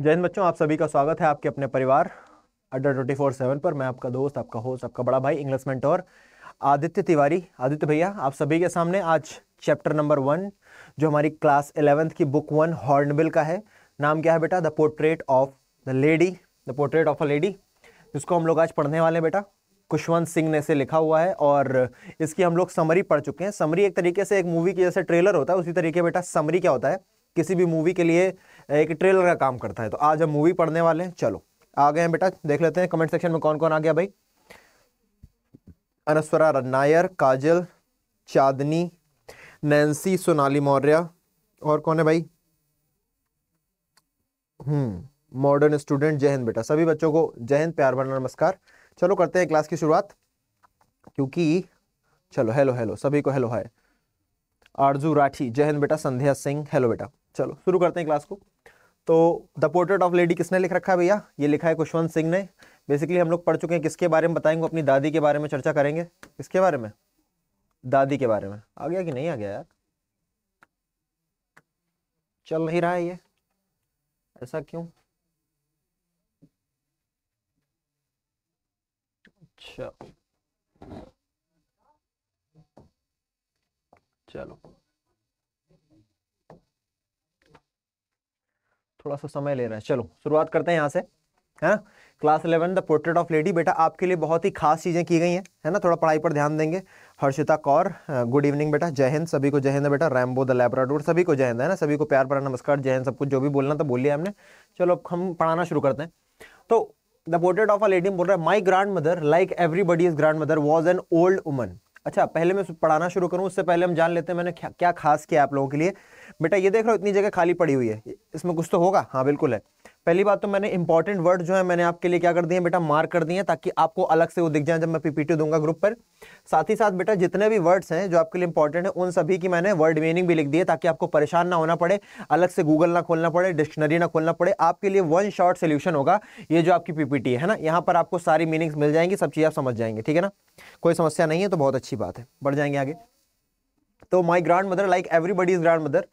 जय हिंद बच्चों आप सभी का स्वागत है आपके अपने परिवार अड्डा ट्वेंटी फोर सेवन पर मैं आपका दोस्त आपका होस्ट आपका बड़ा भाई इंग्लिश टोर आदित्य तिवारी आदित्य भैया आप सभी के सामने आज चैप्टर नंबर वन जो हमारी क्लास एलेवेंथ की बुक वन हॉर्नबिल का है नाम क्या है बेटा the portrait of the lady the portrait of a lady जिसको हम लोग आज पढ़ने वाले हैं बेटा खुशवंत सिंह ने से लिखा हुआ है और इसकी हम लोग समरी पढ़ चुके हैं समरी एक तरीके से एक मूवी की जैसे ट्रेलर होता है उसी तरीके बेटा समरी क्या होता है किसी भी मूवी के लिए एक ट्रेलर का काम करता है तो आज हम मूवी पढ़ने वाले हैं चलो आ गए हैं बेटा देख लेते हैं कमेंट सेक्शन में कौन कौन आ गया भाई अनस्वरा रनायर काजल चांदनी नैन्सी सोनाली मौर्य और कौन है भाई हम्म मॉडर्न स्टूडेंट जय हिंद बेटा सभी बच्चों को जय हिंद प्यार भरना नमस्कार चलो करते हैं क्लास की शुरुआत क्योंकि चलो हेलो हेलो सभी को हेलो हाय आरजू राठी जय हिंद बेटा संध्या सिंह हेलो बेटा चलो शुरू करते हैं क्लास को तो द पोर्ट्रेट ऑफ लेडी किसने लिख रखा है भैया ये लिखा है कुशवंत सिंह ने बेसिकली हम लोग पढ़ चुके हैं किसके बारे में बताएंगे अपनी दादी के बारे में चर्चा करेंगे किसके बारे में दादी के बारे में आ गया कि नहीं आ गया यार चल नहीं रहा है ये ऐसा क्यों अच्छा चलो थोड़ा सा समय ले रहा है चलो शुरुआत करते हैं यहाँ से है ना class eleven the portrait of lady बेटा आपके लिए बहुत ही खास चीज़ें की गई हैं है ना थोड़ा पढ़ाई पर ध्यान देंगे हर्षिता कौर गुड इवनिंग बेटा जय हिंद सभी को जय हिंद बेटा रैम्बो द लेबराडोर सभी को जय हिंद है ना सभी को प्यार पर नमस्कार जय हिंद सब कुछ जो भी बोलना था बोलिए हमने चलो अब हम पढ़ाना शुरू करते हैं तो the portrait of a lady बोल रहा है my grandmother like everybody's is grandmother was an old woman अच्छा पहले मैं पढ़ाना शुरू करूँ उससे पहले हम जान लेते हैं मैंने क्या, क्या खास किया आप लोगों के लिए बेटा ये देख लो इतनी जगह खाली पड़ी हुई है इसमें कुछ तो होगा हाँ बिल्कुल है पहली बात तो मैंने इंपॉर्टेंट वर्ड जो है मैंने आपके लिए क्या कर दिए बेटा मार्क कर दिए ताकि आपको अलग से वो दिख जाए जब मैं पीपीटी दूंगा ग्रुप पर साथ ही साथ बेटा जितने भी वर्ड्स हैं जो आपके लिए इंपॉर्टेंट है उन सभी की मैंने वर्ड मीनिंग भी लिख दी है ताकि आपको परेशान ना होना पड़े अलग से गूगल ना खोलना पड़े डिक्शनरी ना खोलना पड़े आपके लिए वन शॉर्ट सोल्यूशन होगा ये जो आपकी पीपीटी है ना यहाँ पर आपको सारी मीनिंग्स मिल जाएंगी सब चीज़ आप समझ जाएंगे ठीक है ना कोई समस्या नहीं है तो बहुत अच्छी बात है बढ़ जाएंगे आगे तो my grandmother like everybody is grandmother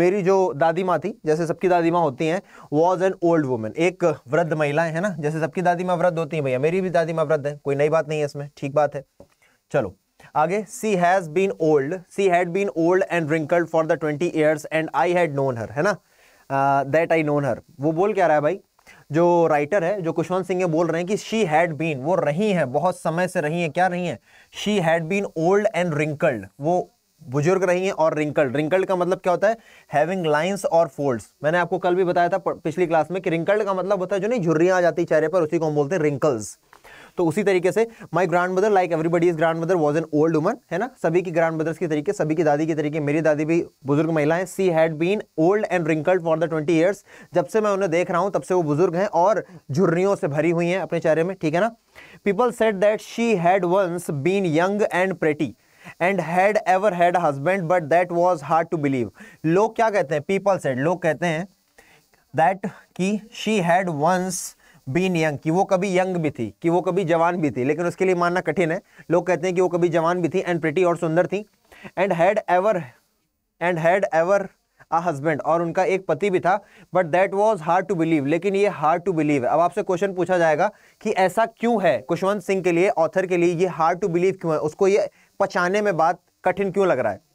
मेरी जो दादी माँ थी जैसे सबकी दादी माँ होती हैं वॉज एन ओल्ड वुमेन एक वृद्ध महिलाएं है ना जैसे सबकी दादी माँ वृद्ध होती हैं भैया मेरी भी दादी माँ वृद्ध है कोई नई बात नहीं है इसमें ठीक बात है चलो आगे she has been old she had been old and wrinkled for the twenty years and I had known her है ना दैट आई नोन हर वो बोल क्या रहा है भाई जो राइटर है जो कुशवंत सिंह बोल रहे हैं कि शी हैड बीन वो रही हैं बहुत समय से रही हैं क्या रही हैं she had been old and wrinkled वो बुजुर्ग रही हैं और रिंकल्ड रिंकल्ड का मतलब क्या होता है हैविंग लाइंस और फोल्ड्स मैंने आपको कल भी बताया था पिछली क्लास में कि रिंकल्ड का मतलब होता है जो नहीं झुर्रियाँ आ जाती चेहरे पर उसी को हम बोलते हैं रिंकल्स तो उसी तरीके से my grandmother like everybody's grandmother was an old woman है ना सभी की ग्रांड मदर्स के तरीके सभी की दादी के तरीके मेरी दादी भी बुजुर्ग महिला है she had been old and wrinkled for the twenty years जब से मैं उन्हें देख रहा हूँ तब से वो बुजुर्ग हैं और झुर्रियों से भरी हुई हैं अपने चेहरे में ठीक है ना people said that she had once been young and pretty and had ever had husband but that was hard to believe लोग क्या कहते हैं पीपल सेड लोग कहते हैं दैट कि she had once been young कि वो कभी यंग भी थी कि वो कभी जवान भी थी लेकिन उसके लिए मानना कठिन है लोग कहते हैं कि वो कभी जवान भी थी एंड प्रिटी और सुंदर थी and had ever and had ever a husband और उनका एक पति भी था but that was hard to believe लेकिन ये हार्ड टू बिलीव है अब आपसे क्वेश्चन पूछा जाएगा कि ऐसा क्यों है कुशवंत सिंह के लिए ऑथर के लिए ये हार्ड टू बिलीव क्यों है उसको ये पचाने में बात कठिन क्यों लग रहा है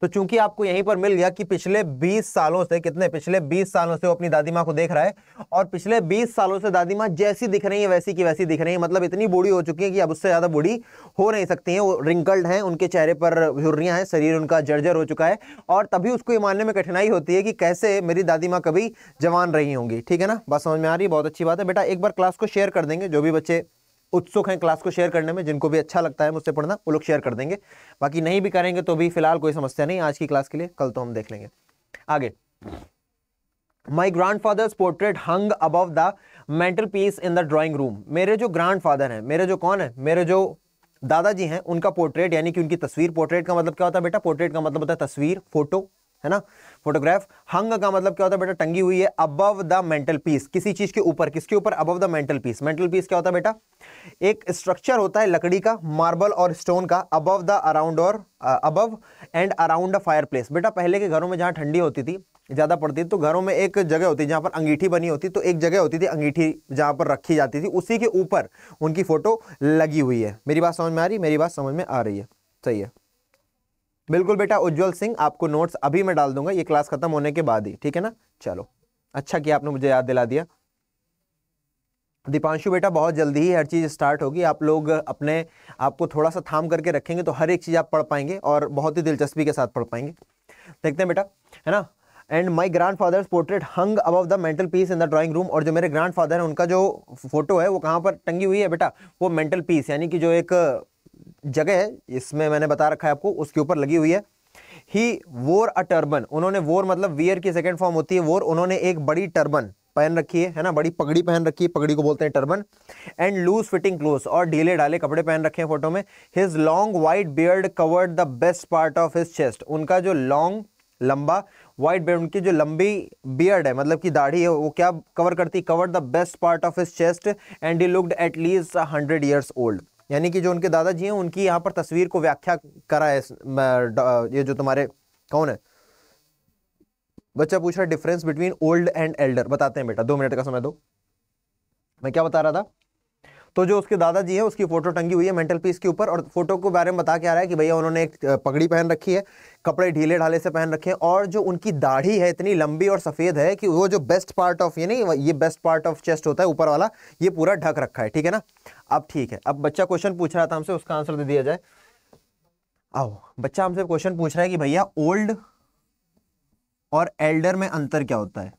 तो चूंकि आपको यहीं पर मिल गया कि पिछले 20 सालों से कितने पिछले 20 सालों से वो अपनी दादी माँ को देख रहा है और पिछले 20 सालों से दादी माँ जैसी दिख रही है वैसी की वैसी दिख रही है मतलब इतनी बूढ़ी हो चुकी है कि अब उससे ज़्यादा बूढ़ी हो नहीं सकती हैं वो रिंकल्ड हैं उनके चेहरे पर झुर्रियाँ हैं शरीर उनका जर्जर हो चुका है और तभी उसको ये मानने में कठिनाई होती है कि कैसे मेरी दादी माँ कभी जवान रही होंगी ठीक है ना बस समझ में आ रही है बहुत अच्छी बात है बेटा एक बार क्लास को शेयर कर देंगे जो भी बच्चे उत्सुक हैं क्लास को शेयर करने में जिनको भी अच्छा लगता है मुझसे पढ़ना वो लोग शेयर कर देंगे बाकी नहीं भी करेंगे तो भी फिलहाल कोई समस्या नहीं आज की क्लास के लिए कल तो हम देख लेंगे आगे my grandfather's portrait hung above the mantelpiece in the drawing room मेरे जो ग्रांड फादर हैं मेरे जो कौन है मेरे जो दादाजी हैं उनका पोर्ट्रेट यानी कि उनकी तस्वीर पोर्ट्रेट का मतलब क्या होता है बेटा पोर्ट्रेट का मतलब होता है तस्वीर फोटो है ना फोटोग्राफ हंग का मतलब क्या होता है बेटा टंगी हुई है अबव द मेंटल पीस किसी चीज के ऊपर किसके ऊपर above the mantelpiece mantelpiece क्या होता है बेटा एक स्ट्रक्चर होता है लकड़ी का मार्बल और स्टोन का अबव द अराउंड और above and around the fireplace बेटा पहले के घरों में जहाँ ठंडी होती थी ज़्यादा पड़ती थी तो घरों में एक जगह होती जहाँ पर अंगीठी बनी होती तो एक जगह होती थी अंगीठी जहाँ पर रखी जाती थी उसी के ऊपर उनकी फ़ोटो लगी हुई है मेरी बात समझ में आ रही मेरी बात समझ में आ रही है सही है बिल्कुल बेटा उज्जवल सिंह आपको नोट्स अभी मैं डाल दूंगा ये क्लास खत्म होने के बाद ही ठीक है ना चलो अच्छा किया आपने मुझे याद दिला दिया दीपांशु बेटा बहुत जल्दी ही हर चीज़ स्टार्ट होगी आप लोग अपने आप को थोड़ा सा थाम करके रखेंगे तो हर एक चीज़ आप पढ़ पाएंगे और बहुत ही दिलचस्पी के साथ पढ़ पाएंगे देखते हैं बेटा है ना and my grandfather's portrait hung above the mantelpiece in the drawing room और जो मेरे ग्रांड फादर हैं उनका जो फोटो है वो कहाँ पर टंगी हुई है बेटा वो मेंटल पीस यानी कि जो एक जगह है इसमें मैंने बता रखा है आपको उसके ऊपर लगी हुई है ही वोर अ टर्बन उन्होंने वोर मतलब वियर की सेकेंड फॉर्म होती है वोर उन्होंने एक बड़ी टर्बन पहन रखी है है ना बड़ी पगड़ी पहन रखी है पगड़ी को बोलते हैं turban and loose fitting cloth और ढीले डाले कपड़े पहन रखे हैं फोटो में his long white beard covered the best part of his chest उनका जो लॉन्ग लंबा वाइट बियर्ड उनकी जो लंबी बियर्ड है मतलब कि दाढ़ी है वो क्या कवर करती cover the best part of his chest and he looked at least hundred years old यानी कि जो उनके दादाजी हैं उनकी यहाँ पर तस्वीर को व्याख्या करा है ये जो तुम्हारे कौन है बच्चा पूछ रहा है difference between old and elder बताते हैं बेटा दो मिनट का समय दो मैं क्या बता रहा था तो जो उसके दादाजी हैं उसकी फोटो टंगी हुई है मेंटल पीस के ऊपर और फोटो के बारे में बता के आ रहा है कि भैया उन्होंने एक पगड़ी पहन रखी है कपड़े ढीले ढाले से पहन रखे हैं और जो उनकी दाढ़ी है इतनी लंबी और सफ़ेद है कि वो जो बेस्ट पार्ट ऑफ ये नहीं ये बेस्ट पार्ट ऑफ चेस्ट होता है ऊपर वाला ये पूरा ढक रखा है ठीक है ना अब ठीक है अब बच्चा क्वेश्चन पूछ रहा था हमसे उसका आंसर दे दिया जाए आओ बच्चा हमसे क्वेश्चन पूछ रहा है कि भैया ओल्ड और एल्डर में अंतर क्या होता है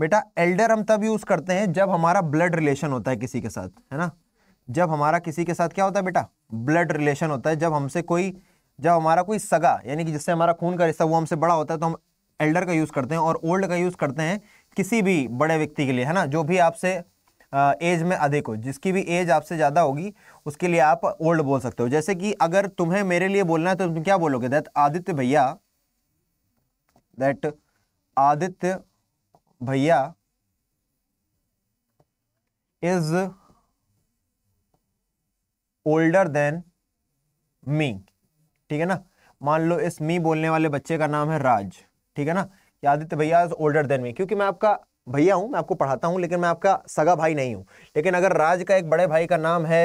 बेटा एल्डर हम तब यूज करते हैं जब हमारा ब्लड रिलेशन होता है किसी के साथ है ना जब हमारा किसी के साथ क्या होता है बेटा ब्लड रिलेशन होता है जब हमसे कोई जब हमारा कोई सगा यानी कि जिससे हमारा खून का रिश्ता वो हमसे बड़ा होता है तो हम एल्डर का यूज़ करते हैं और ओल्ड का यूज़ करते हैं किसी भी बड़े व्यक्ति के लिए है ना जो भी आपसे एज में अधिक हो जिसकी भी एज आपसे ज़्यादा होगी उसके लिए आप ओल्ड बोल सकते हो जैसे कि अगर तुम्हें मेरे लिए बोलना है तो तुम क्या बोलोगे दैट आदित्य भैया दैट आदित्य भैया इज ओल्डर देन मी ठीक है ना मान लो इस मी बोलने वाले बच्चे का नाम है राज ठीक है ना कि आदित्य भैया इज ओल्डर देन मी क्योंकि मैं आपका भैया हूं मैं आपको पढ़ाता हूं लेकिन मैं आपका सगा भाई नहीं हूं लेकिन अगर राज का एक बड़े भाई का नाम है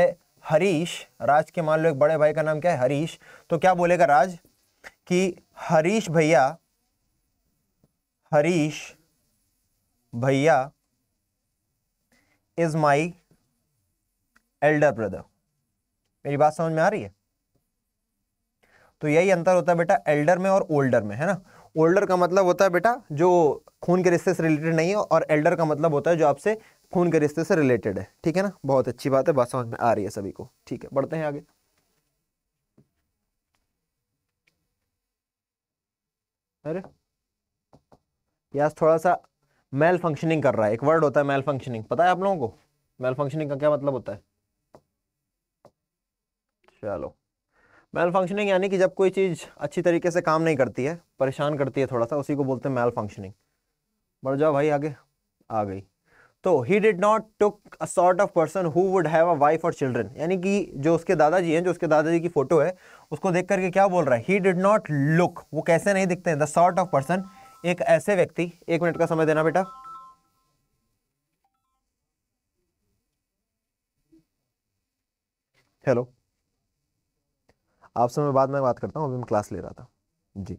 हरीश राज के मान लो एक बड़े भाई का नाम क्या है हरीश तो क्या बोलेगा राज कि हरीश भैया हरीश भैया इज माई एल्डर ब्रदर मेरी बात समझ में आ रही है तो यही अंतर होता है बेटा एल्डर में और ओल्डर में है ना ओल्डर का मतलब होता है बेटा जो खून के रिश्ते से रिलेटेड नहीं है और एल्डर का मतलब होता है जो आपसे खून के रिश्ते से रिलेटेड है ठीक है ना बहुत अच्छी बात है बात समझ में आ रही है सभी को ठीक है बढ़ते हैं आगे अरे यार थोड़ा सा मेल फंक्शनिंग कर रहा है एक वर्ड होता है मेल फंक्शनिंग पता है आप लोगों को मेल फंक्शनिंग का क्या मतलब होता है चलो मेल फंक्शनिंग यानी कि जब कोई चीज़ अच्छी तरीके से काम नहीं करती है परेशान करती है थोड़ा सा उसी को बोलते हैं मेल फंक्शनिंग बढ़ जाओ भाई आगे आ गई तो he did not took a sort of person who would have a wife और चिल्ड्रन यानी कि जो उसके दादाजी हैं जो उसके दादाजी की फोटो है उसको देख करके क्या बोल रहा है ही डिड नॉट लुक वो कैसे नहीं दिखते हैं द सॉर्ट ऑफ पर्सन एक ऐसे व्यक्ति एक मिनट का समय देना बेटा हेलो आपसे मैं बाद में बात करता हूं अभी मैं क्लास ले रहा था जी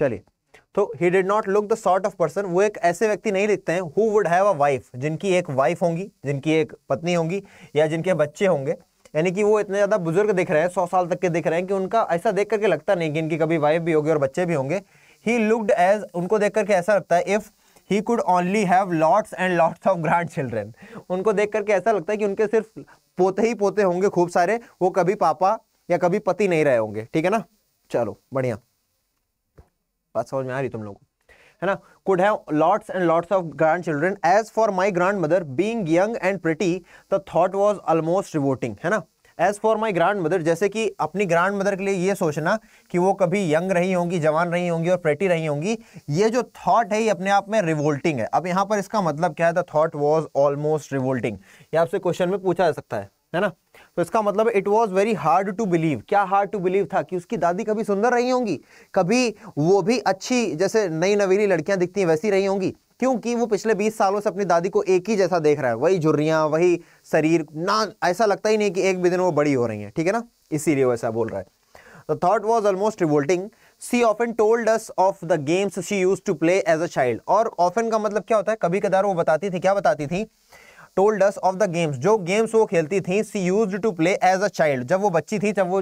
चलिए तो he did not look the sort of person वो एक ऐसे व्यक्ति नहीं लिखते हैं who would have a wife जिनकी एक वाइफ होंगी जिनकी एक पत्नी होंगी या जिनके बच्चे होंगे यानी कि वो इतने ज़्यादा बुजुर्ग दिख रहे हैं सौ साल तक के दिख रहे हैं कि उनका ऐसा देख करके लगता नहीं कि इनकी कभी वाइफ भी होगी और बच्चे भी होंगे ही लुकड एज उनको देख करके ऐसा लगता है if he could only have lots and lots of grandchildren उनको देख करके ऐसा लगता है कि उनके सिर्फ पोते ही पोते होंगे खूब सारे वो कभी पापा या कभी पति नहीं रहे होंगे ठीक है ना चलो बढ़िया बात समझ में आ रही तुम लोगों को है ना could lots and lots of grandchildren as for my grandmother being young and pretty the thought was almost revolting है ना as for my grandmother जैसे कि अपनी ग्रांड मदर के लिए ये सोचना कि वो कभी यंग रही होंगी जवान रही होंगी और प्रेटी रही होंगी ये जो थाट है ये अपने आप में रिवोल्टिंग है अब यहाँ पर इसका मतलब क्या है the thought was almost revolting ये आपसे क्वेश्चन में पूछा जा सकता है है ना तो इसका मतलब it was very hard to believe क्या हार्ड टू बिलीव था कि उसकी दादी कभी सुंदर रही होंगी कभी वो भी अच्छी जैसे नई नवीली लड़कियाँ दिखती हैं वैसी रही होंगी क्योंकि वो पिछले 20 सालों से अपनी दादी को एक ही जैसा देख रहा है वही झुर्रियाँ वही शरीर ना ऐसा लगता ही नहीं कि एक भी दिन वो बड़ी हो रही हैं ठीक है ना इसीलिए वो ऐसा बोल रहा है the thought was almost revolting she often told us of the games she use to play as a child और ऑफन का मतलब क्या होता है कभी कदार वो बताती थी क्या बताती थी told us of the games जो गेम्स वो खेलती थी she used to play as a child जब वो बच्ची थी जब वो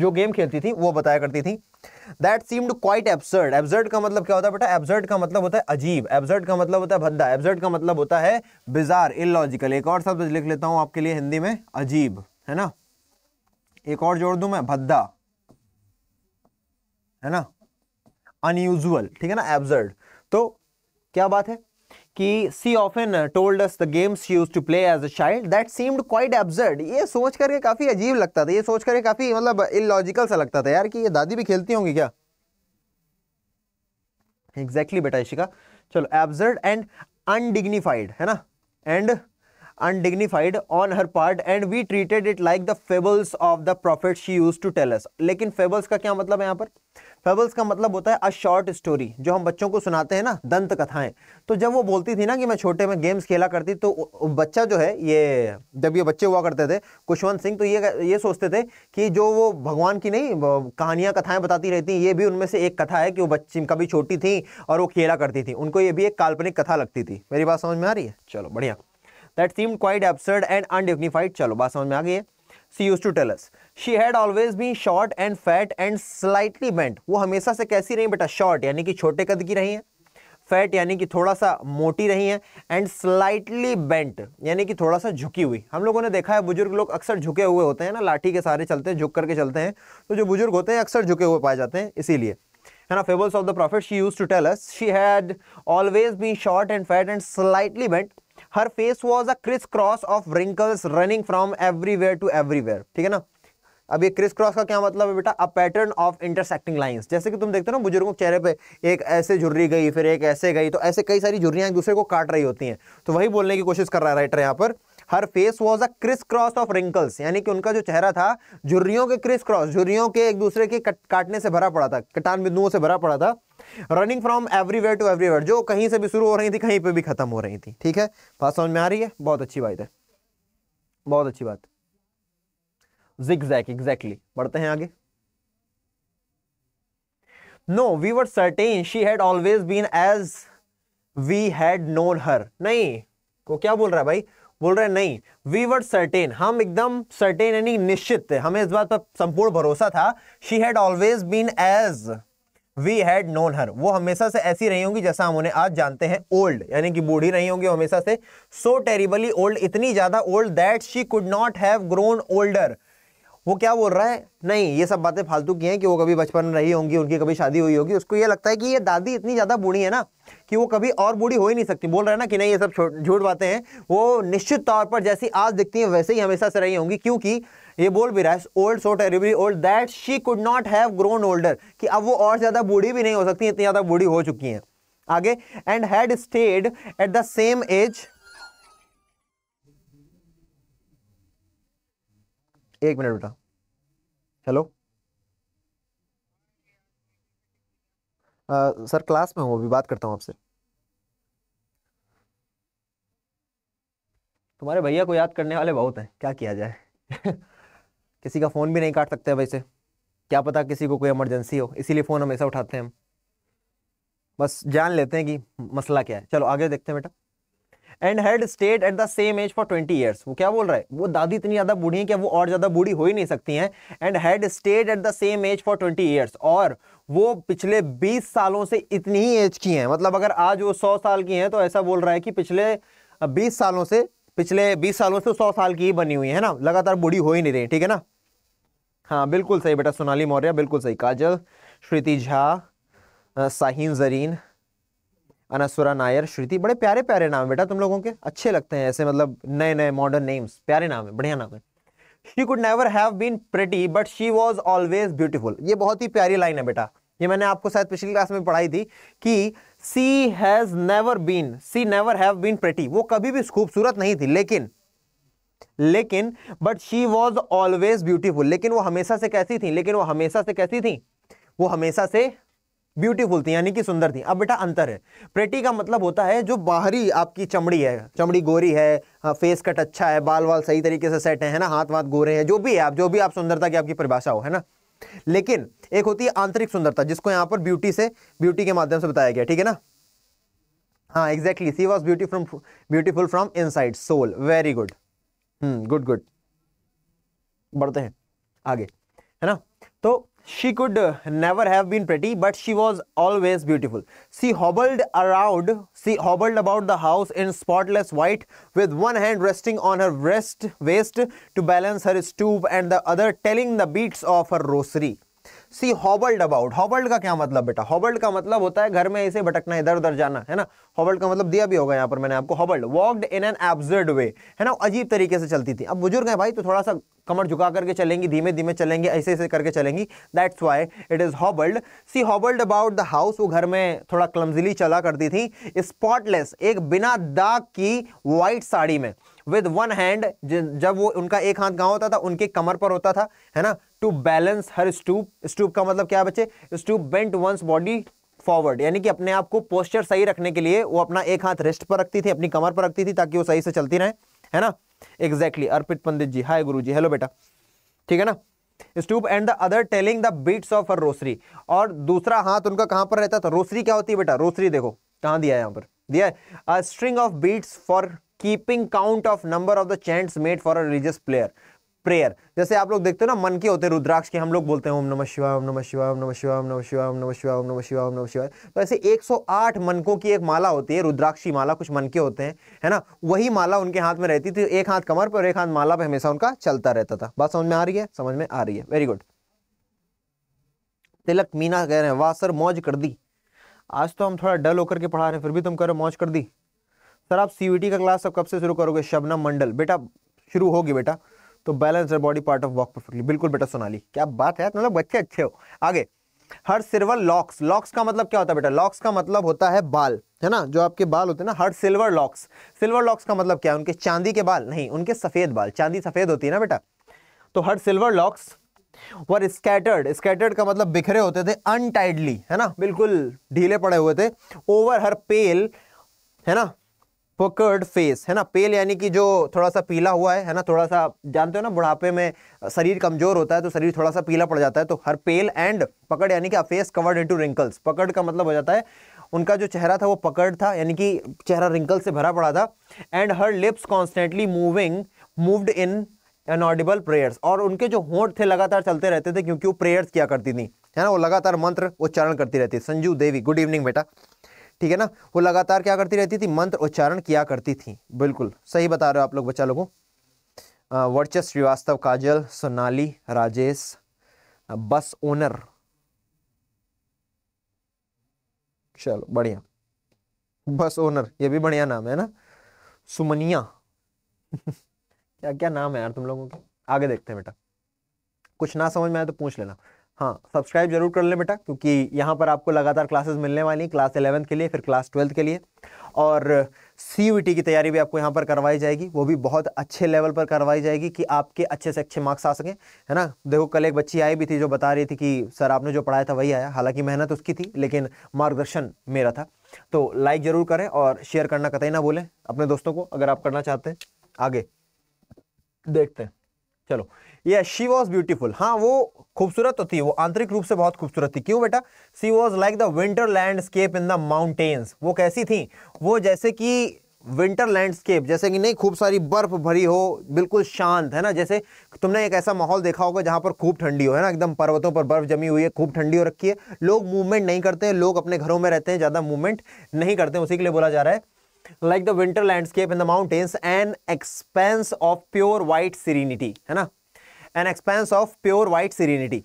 जो गेम खेलती थी वो बताया करती थी that seemed quite absurd absurd का मतलब क्या होता है बेटा एब्सर्ड का मतलब होता है अजीब एब्सर्ड का मतलब होता है भद्दा एब्सर्ड का मतलब होता है बिजार इलॉजिकल एक और शब्द लिख लेता हूं आपके लिए हिंदी में अजीब है ना एक और जोड़ दू मैं भद्दा है ना अनयूजल ठीक है ना एब्सर्ड तो क्या बात है कि she often told us the games used to play as a child that seemed quite absurd ये सोच करके काफ़ी अजीब लगता था ये सोच करके काफ़ी मतलब इलॉजिकल सा लगता था यार कि ये दादी भी खेलती होंगी क्या एग्जैक्टली बेटा इशिका चलो एब्जर्ड एंड अनडिग्निफाइड है ना and undignified on her part and we treated it like the fables of the prophet she use to tell us लेकिन फेबल्स का क्या मतलब है यहाँ पर फेबल्स का मतलब होता है अ शॉर्ट स्टोरी जो हम बच्चों को सुनाते हैं ना दंत कथाएं तो जब वो बोलती थी ना कि मैं छोटे में गेम्स खेला करती तो बच्चा जो है ये जब ये बच्चे हुआ करते थे कुशवंत सिंह तो ये ये सोचते थे कि जो वो भगवान की नहीं कहानियाँ कथाएँ बताती रहती ये भी उनमें से एक कथा है कि वो बच्ची कभी छोटी थी और वो खेला करती थी उनको ये भी एक काल्पनिक कथा लगती थी मेरी बात समझ में आ रही है चलो बढ़िया that seem quite absurd and undignified चलो बात समझ में आ गई है she used to tells she had always been short and fat and slightly bent वो हमेशा से कैसी रही बेटा शॉर्ट यानी कि छोटे कद की रही हैं फैट यानी कि थोड़ा सा मोटी रही हैं एंड स्लाइटली बेंट यानी कि थोड़ा सा झुकी हुई हम लोगों ने देखा है बुजुर्ग लोग अक्सर झुके हुए होते हैं ना लाठी के सारे चलते हैं झुक करके चलते हैं तो जो बुजुर्ग होते हैं अक्सर झुके हुए पाए जाते हैं इसीलिए है ना fables of the prophet she use to tell us she had always been short and fat and slightly bent her face was a crisscross of wrinkles running from everywhere to everywhere ठीक है ना अब ये criss cross का क्या मतलब है बेटा a pattern of intersecting lines जैसे कि तुम देखते हो ना बुजुर्गों के चेहरे पे एक ऐसे झुर्री गई फिर एक ऐसे गई तो ऐसे कई सारी झुर्रियाँ एक दूसरे को काट रही होती हैं तो वही बोलने की कोशिश कर रहा है राइटर यहाँ पर her face was a crisscross of wrinkles यानी कि उनका जो चेहरा था झुर्रियों के क्रिस क्रॉस झुर्रियों के एक दूसरे के कट, काटने से भरा पड़ा था कटान बिंदुओं से भरा पड़ा था running from everywhere to everywhere जो कहीं से भी शुरू हो रही थी कहीं पर भी खत्म हो रही थी ठीक है बात समझ में आ रही है बहुत अच्छी बात है बहुत अच्छी बात जिग जैक एग्जैक्टली बढ़ते हैं आगे no we were certain she had always been as we had known her नहीं को क्या बोल रहा है भाई बोल रहे नहीं वी वर सर्टेन हम एकदम सर्टेन यानी निश्चित थे हमें इस बात पर संपूर्ण भरोसा था she had always been as we had known her वो हमेशा से ऐसी रही होंगी जैसा हम उन्हें आज जानते हैं ओल्ड यानी कि बूढ़ी रही होंगी हमेशा से सो टेरिबली ओल्ड इतनी ज़्यादा old that she could not have grown older वो क्या बोल रहा है नहीं ये सब बातें फालतू की हैं कि वो कभी बचपन में रही होंगी उनकी कभी शादी हुई होगी उसको ये लगता है कि ये दादी इतनी ज़्यादा बूढ़ी है ना कि वो कभी और बूढ़ी हो ही नहीं सकती बोल रहा है ना कि नहीं ये सब झूठ बातें हैं वो निश्चित तौर पर जैसी आज दिखती हैं वैसे ही हमेशा से रही होंगी क्योंकि ये बोल भी रहा है old so terribly old that she could not have grown older कि अब वो और ज़्यादा बूढ़ी भी नहीं हो सकती इतनी ज़्यादा बूढ़ी हो चुकी हैं आगे and had stayed at the same age एक मिनट बेटा हेलो सर क्लास में हूँ अभी बात करता हूँ आपसे तुम्हारे भैया को याद करने वाले बहुत हैं क्या किया जाए किसी का फ़ोन भी नहीं काट सकते वैसे क्या पता किसी को कोई इमरजेंसी हो इसीलिए फ़ोन हमेशा उठाते हैं हम बस जान लेते हैं कि मसला क्या है चलो आगे देखते हैं बेटा and had stayed at the same age for twenty years वो क्या बोल रहा है वो दादी इतनी ज़्यादा बूढ़ी है कि वो और ज़्यादा बूढ़ी हो ही नहीं सकती हैं and had stayed at the same age for twenty years और वो पिछले बीस सालों से इतनी ही एज की हैं मतलब अगर आज वो सौ साल की हैं तो ऐसा बोल रहा है कि पिछले बीस सालों से पिछले बीस सालों से सौ साल की ही बनी हुई है ना लगातार बूढ़ी हो ही नहीं रही ठीक है ना हाँ बिल्कुल सही बेटा सोनाली मौर्य बिल्कुल सही काजल श्रुति झा साहिन जरीन अनसुरा नायर श्रुति बड़े प्यारे प्यारे नाम बेटा तुम लोगों के अच्छे लगते हैं ऐसे मतलब नए नए मॉडर्न नेम्स प्यारे नाम है बढ़िया नाम है she could never have been pretty but she was always beautiful ये बहुत ही प्यारी लाइन है बेटा ये मैंने आपको शायद पिछली क्लास में पढ़ाई थी कि she has never been she never have been pretty वो कभी भी खूबसूरत नहीं थी लेकिन लेकिन but she was always beautiful लेकिन वो हमेशा से कैसी थी लेकिन वो हमेशा से कैसी थी वो हमेशा से ब्यूटीफुल थी यानी कि सुंदर थी अब बेटा अंतर है प्रेटी का मतलब होता है जो बाहरी आपकी चमड़ी है चमड़ी गोरी है फेस हाँ, कट अच्छा है बाल वाल सही तरीके से सेट है ना हाथ वाथ गोरे हैं जो भी है आप जो भी आप सुंदरता की आपकी परिभाषा हो है ना लेकिन एक होती है आंतरिक सुंदरता जिसको यहां पर ब्यूटी से ब्यूटी के माध्यम से बताया गया ठीक है ना हाँ exactly she was beauty from beautiful from inside soul very good hmm good good बढ़ते हैं आगे है ना she could uh, never have been pretty but she was always beautiful she hobbled around she hobbled about the house in spotless white with one hand resting on her breast waist to balance her stoop and the other telling the beats of her rosary she hobbled about hobbled का क्या मतलब बेटा हॉबल्ड का मतलब होता है घर में ऐसे भटकना इधर उधर जाना है ना हॉबल्ड का मतलब दिया भी होगा यहाँ पर मैंने आपको hobbled walked in an absurd way है ना अजीब तरीके से चलती थी अब बुजुर्ग हैं भाई तो थोड़ा सा कमर झुका करके चलेंगी धीमे धीमे चलेंगे ऐसे ऐसे करके चलेंगी that's why it is hobbled she hobbled about the house वो घर में थोड़ा क्लमजिली चला करती थी स्पॉटलेस एक बिना दाग की वाइट साड़ी में विद वन हैंड जब वो उनका एक हाथ गाँव होता था उनके कमर पर होता था है ना to balance her stoop stoop का मतलब क्या बच्चे stoop bent once body forward यानी कि अपने आप को पोस्चर सही रखने के लिए वो अपना एक हाथ रेस्ट पर रखती थी अपनी कमर पर रखती थी ताकि वो सही से चलती रहे है ना एग्जैक्टली exactly. अर्पित पंडित जी हाय गुरु जी हेलो बेटा ठीक है ना stoop and the other telling the beats of her rosary और दूसरा हाथ उनका कहां पर रहता था रोसरी क्या होती है बेटा रोसरी देखो कहां दिया है यहाँ पर दिया है string of beats for keeping count of number of the chants made for a religious player prayer जैसे आप लोग देखते हो ना मन के होते हैं रुद्राक्ष के हम लोग बोलते हैं ओम नमः शिवाय ओम नमः शिवाय ओम नमः शिवाय ओम नमः शिवाय ओम नमः शिवाय ओम नमः शिवाय ओम नमः शिवाय तो ऐसे 108 मनकों की एक माला होती है रुद्राक्षी माला कुछ मन के होते हैं है ना वही माला उनके हाथ में रहती थी एक हाथ कमर पर और एक हाथ माला पर हमेशा उनका चलता रहता था बात समझ में आ रही है समझ में आ रही है वेरी गुड तिलक मीना कह रहे हैं वाह सर मौज कर दी आज तो हम थोड़ा डल होकर के पढ़ा रहे हैं फिर भी तुम कह रहे हो मौज कर दी सर आप सीवीटी का क्लास अब कब से शुरू करोगे शबनम मंडल बेटा शुरू होगी बेटा तो balance your body part of walk perfectly बिल्कुल बेटा सोनाली क्या बात है मतलब बच्चे अच्छे हो आगे हर सिल्वर लॉक्स लॉक्स का मतलब क्या होता है बेटा लॉक्स का मतलब होता है बाल है ना जो आपके बाल होते हैं ना her silver locks silver locks का मतलब क्या है उनके चांदी के बाल नहीं उनके सफ़ेद बाल चांदी सफ़ेद होती है ना बेटा तो her silver locks were scattered scattered का मतलब बिखरे होते थे अनटाइडली है ना बिल्कुल ढीले पड़े हुए थे ओवर हर पेल है ना पुकर्ड फेस है ना पेल यानी कि जो थोड़ा सा पीला हुआ है है ना थोड़ा सा जानते हो ना बुढ़ापे में शरीर कमजोर होता है तो शरीर थोड़ा सा पीला पड़ जाता है तो हर पेल एंड पकड़ यानी कि फेस कवर्ड इनटू रिंकल्स पकड़ का मतलब हो जाता है उनका जो चेहरा था वो पकड़ था यानी कि चेहरा रिंकल से भरा पड़ा था and her lips constantly moving moved in inaudible prayers और उनके जो होंठ थे लगातार चलते रहते थे क्योंकि वो प्रेयर्स किया करती थी है ना वो लगातार मंत्र उच्चारण करती रहती संजू देवी गुड इवनिंग बेटा ठीक है ना वो लगातार क्या करती रहती थी मंत्र उच्चारण किया करती थी बिल्कुल सही बता रहे हो आप लोग बच्चा लोगों वर्चस श्रीवास्तव काजल सोनाली राजेश बस ओनर चलो बढ़िया बस ओनर ये भी बढ़िया नाम है ना सुमनिया क्या क्या नाम है यार तुम लोगों के आगे देखते हैं बेटा कुछ ना समझ में आए तो पूछ लेना हाँ सब्सक्राइब जरूर कर लें बेटा क्योंकि यहाँ पर आपको लगातार क्लासेस मिलने वाली क्लास एलेवंथ के लिए फिर क्लास ट्वेल्थ के लिए और सी की तैयारी भी आपको यहाँ पर करवाई जाएगी वो भी बहुत अच्छे लेवल पर करवाई जाएगी कि आपके अच्छे से अच्छे मार्क्स आ सकें है ना देखो कल एक बच्ची आई भी थी जो बता रही थी कि सर आपने जो पढ़ाया था वही आया हालांकि मेहनत उसकी थी लेकिन मार्गदर्शन मेरा था तो लाइक ज़रूर करें और शेयर करना कतई ना बोलें अपने दोस्तों को अगर आप करना चाहते हैं आगे देखते हैं चलो ये शी वॉज ब्यूटीफुल हाँ वो खूबसूरत तो थी वो आंतरिक रूप से बहुत खूबसूरत थी क्यों बेटा she was like the winter landscape in the mountains वो कैसी थी वो जैसे कि विंटर लैंडस्केप जैसे कि नहीं खूब सारी बर्फ भरी हो बिल्कुल शांत है ना जैसे तुमने एक ऐसा माहौल देखा होगा जहाँ पर खूब ठंडी हो है ना एकदम पर्वतों पर बर्फ जमी हुई है खूब ठंडी हो रखी है लोग मूवमेंट नहीं करते हैं लोग अपने घरों में रहते हैं ज़्यादा मूवमेंट नहीं करते हैं उसी के लिए बोला जा रहा है like the winter landscape in the mountains and expanse of pure white serenity है ना an expanse of pure white serenity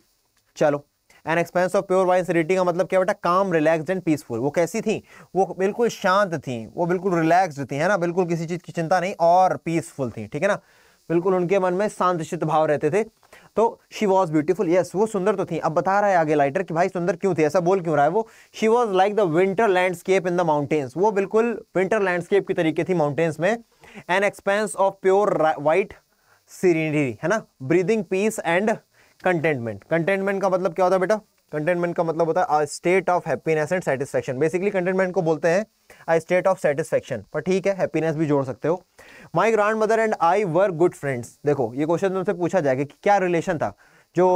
चलो an expanse of pure wine serenity का मतलब क्या बेटा काम रिलैक्सड एंड पीसफुल वो कैसी थी वो बिल्कुल शांत थी वो बिल्कुल रिलैक्सड थी है ना बिल्कुल किसी चीज़ की चिंता नहीं और पीसफुल थी ठीक है ना बिल्कुल उनके मन में शांत चित्त भाव रहते थे तो शी वॉज ब्यूटीफुल यस वो सुंदर तो थी अब बता रहा है आगे लाइटर कि भाई सुंदर क्यों थी ऐसा बोल क्यों रहा है वो she was like the winter landscape in the mountains वो बिल्कुल विंटर लैंडस्केप की तरीके थी माउंटेन्स में an expanse of pure white serenity है ना breathing peace and contentment contentment का मतलब क्या होता है बेटा कंटेंटमेंट का मतलब होता है state of happiness and satisfaction basically contentment को बोलते हैं आई स्टेट ऑफ सेटिस्फेक्शन पर ठीक है हैप्पीनेस भी जोड़ सकते हो my grandmother and I were good friends देखो ये क्वेश्चन तुमसे पूछा जाएगा कि क्या रिलेशन था जो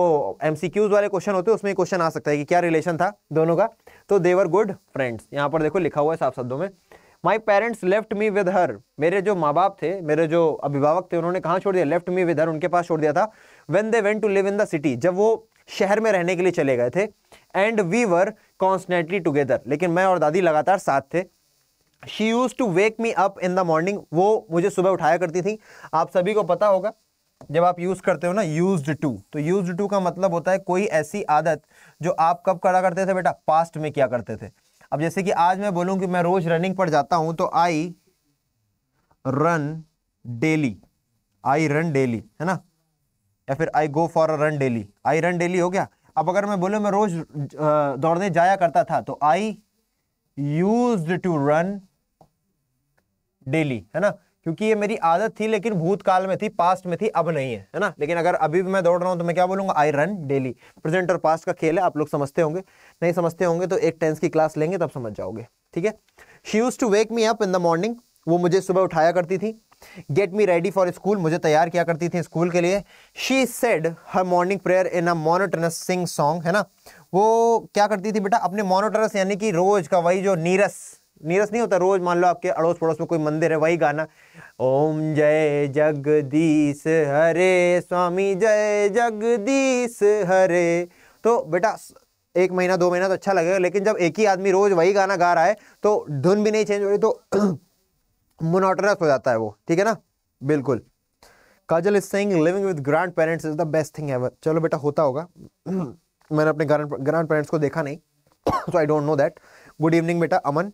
एम वाले क्वेश्चन होते हैं उसमें क्वेश्चन आ सकता है कि क्या रिलेशन था दोनों का तो देवर गुड फ्रेंड्स यहाँ पर देखो लिखा हुआ है साफ शब्दों में my parents left me with her मेरे जो माँ बाप थे मेरे जो अभिभावक थे उन्होंने कहाँ छोड़ दिया लेफ्ट मी विद हर उनके पास छोड़ दिया था when they went to live in the city जब वो शहर में रहने के लिए चले गए थे and we were constantly together लेकिन मैं और दादी लगातार साथ थे she use to wake me up in the morning वो मुझे सुबह उठाया करती थी आप सभी को पता होगा जब आप यूज़ करते हो ना यूज टू तो यूज टू का मतलब होता है कोई ऐसी आदत जो आप कब करा करते थे बेटा पास्ट में क्या करते थे अब जैसे कि आज मैं बोलूं कि मैं रोज़ रनिंग पर जाता हूं तो I run daily I run daily है ना या फिर I go for a run daily I run daily हो गया अब अगर मैं बोलूं मैं रोज़ दौड़ने जाया करता था तो I use to run daily है ना क्योंकि ये मेरी आदत थी लेकिन भूतकाल में थी पास्ट में थी अब नहीं है है ना लेकिन अगर अभी भी मैं दौड़ रहा हूं तो मैं क्या बोलूंगा आई रन डेली प्रेजेंट और पास्ट का खेल है आप लोग समझते होंगे नहीं समझते होंगे तो एक टेंस की क्लास लेंगे तब समझ जाओगे ठीक है she use to wake me up in the morning वो मुझे सुबह उठाया करती थी get me ready for school मुझे तैयार किया करती थी स्कूल के लिए she said her morning prayer in a monotonous sing song है ना वो क्या करती थी बेटा अपने मोनोटनस यानी कि रोज का वही जो नीरस नीरस नहीं होता रोज मान लो आपके अड़ोस पड़ोस में कोई मंदिर है वही गाना ओम जय जगदीश हरे स्वामी जय जगदीश हरे तो बेटा एक महीना दो महीना तो अच्छा लगेगा लेकिन जब एक ही आदमी रोज़ वही गाना गा रहा है तो धुन भी नहीं चेंज हो रही तो मोनोटरस हो जाता है वो ठीक है ना बिल्कुल Kajal is saying living with grandparents is the best thing ever चलो बेटा होता होगा मैंने अपने ग्रैंड पेरेंट्स को देखा नहीं so I don't know that good evening बेटा अमन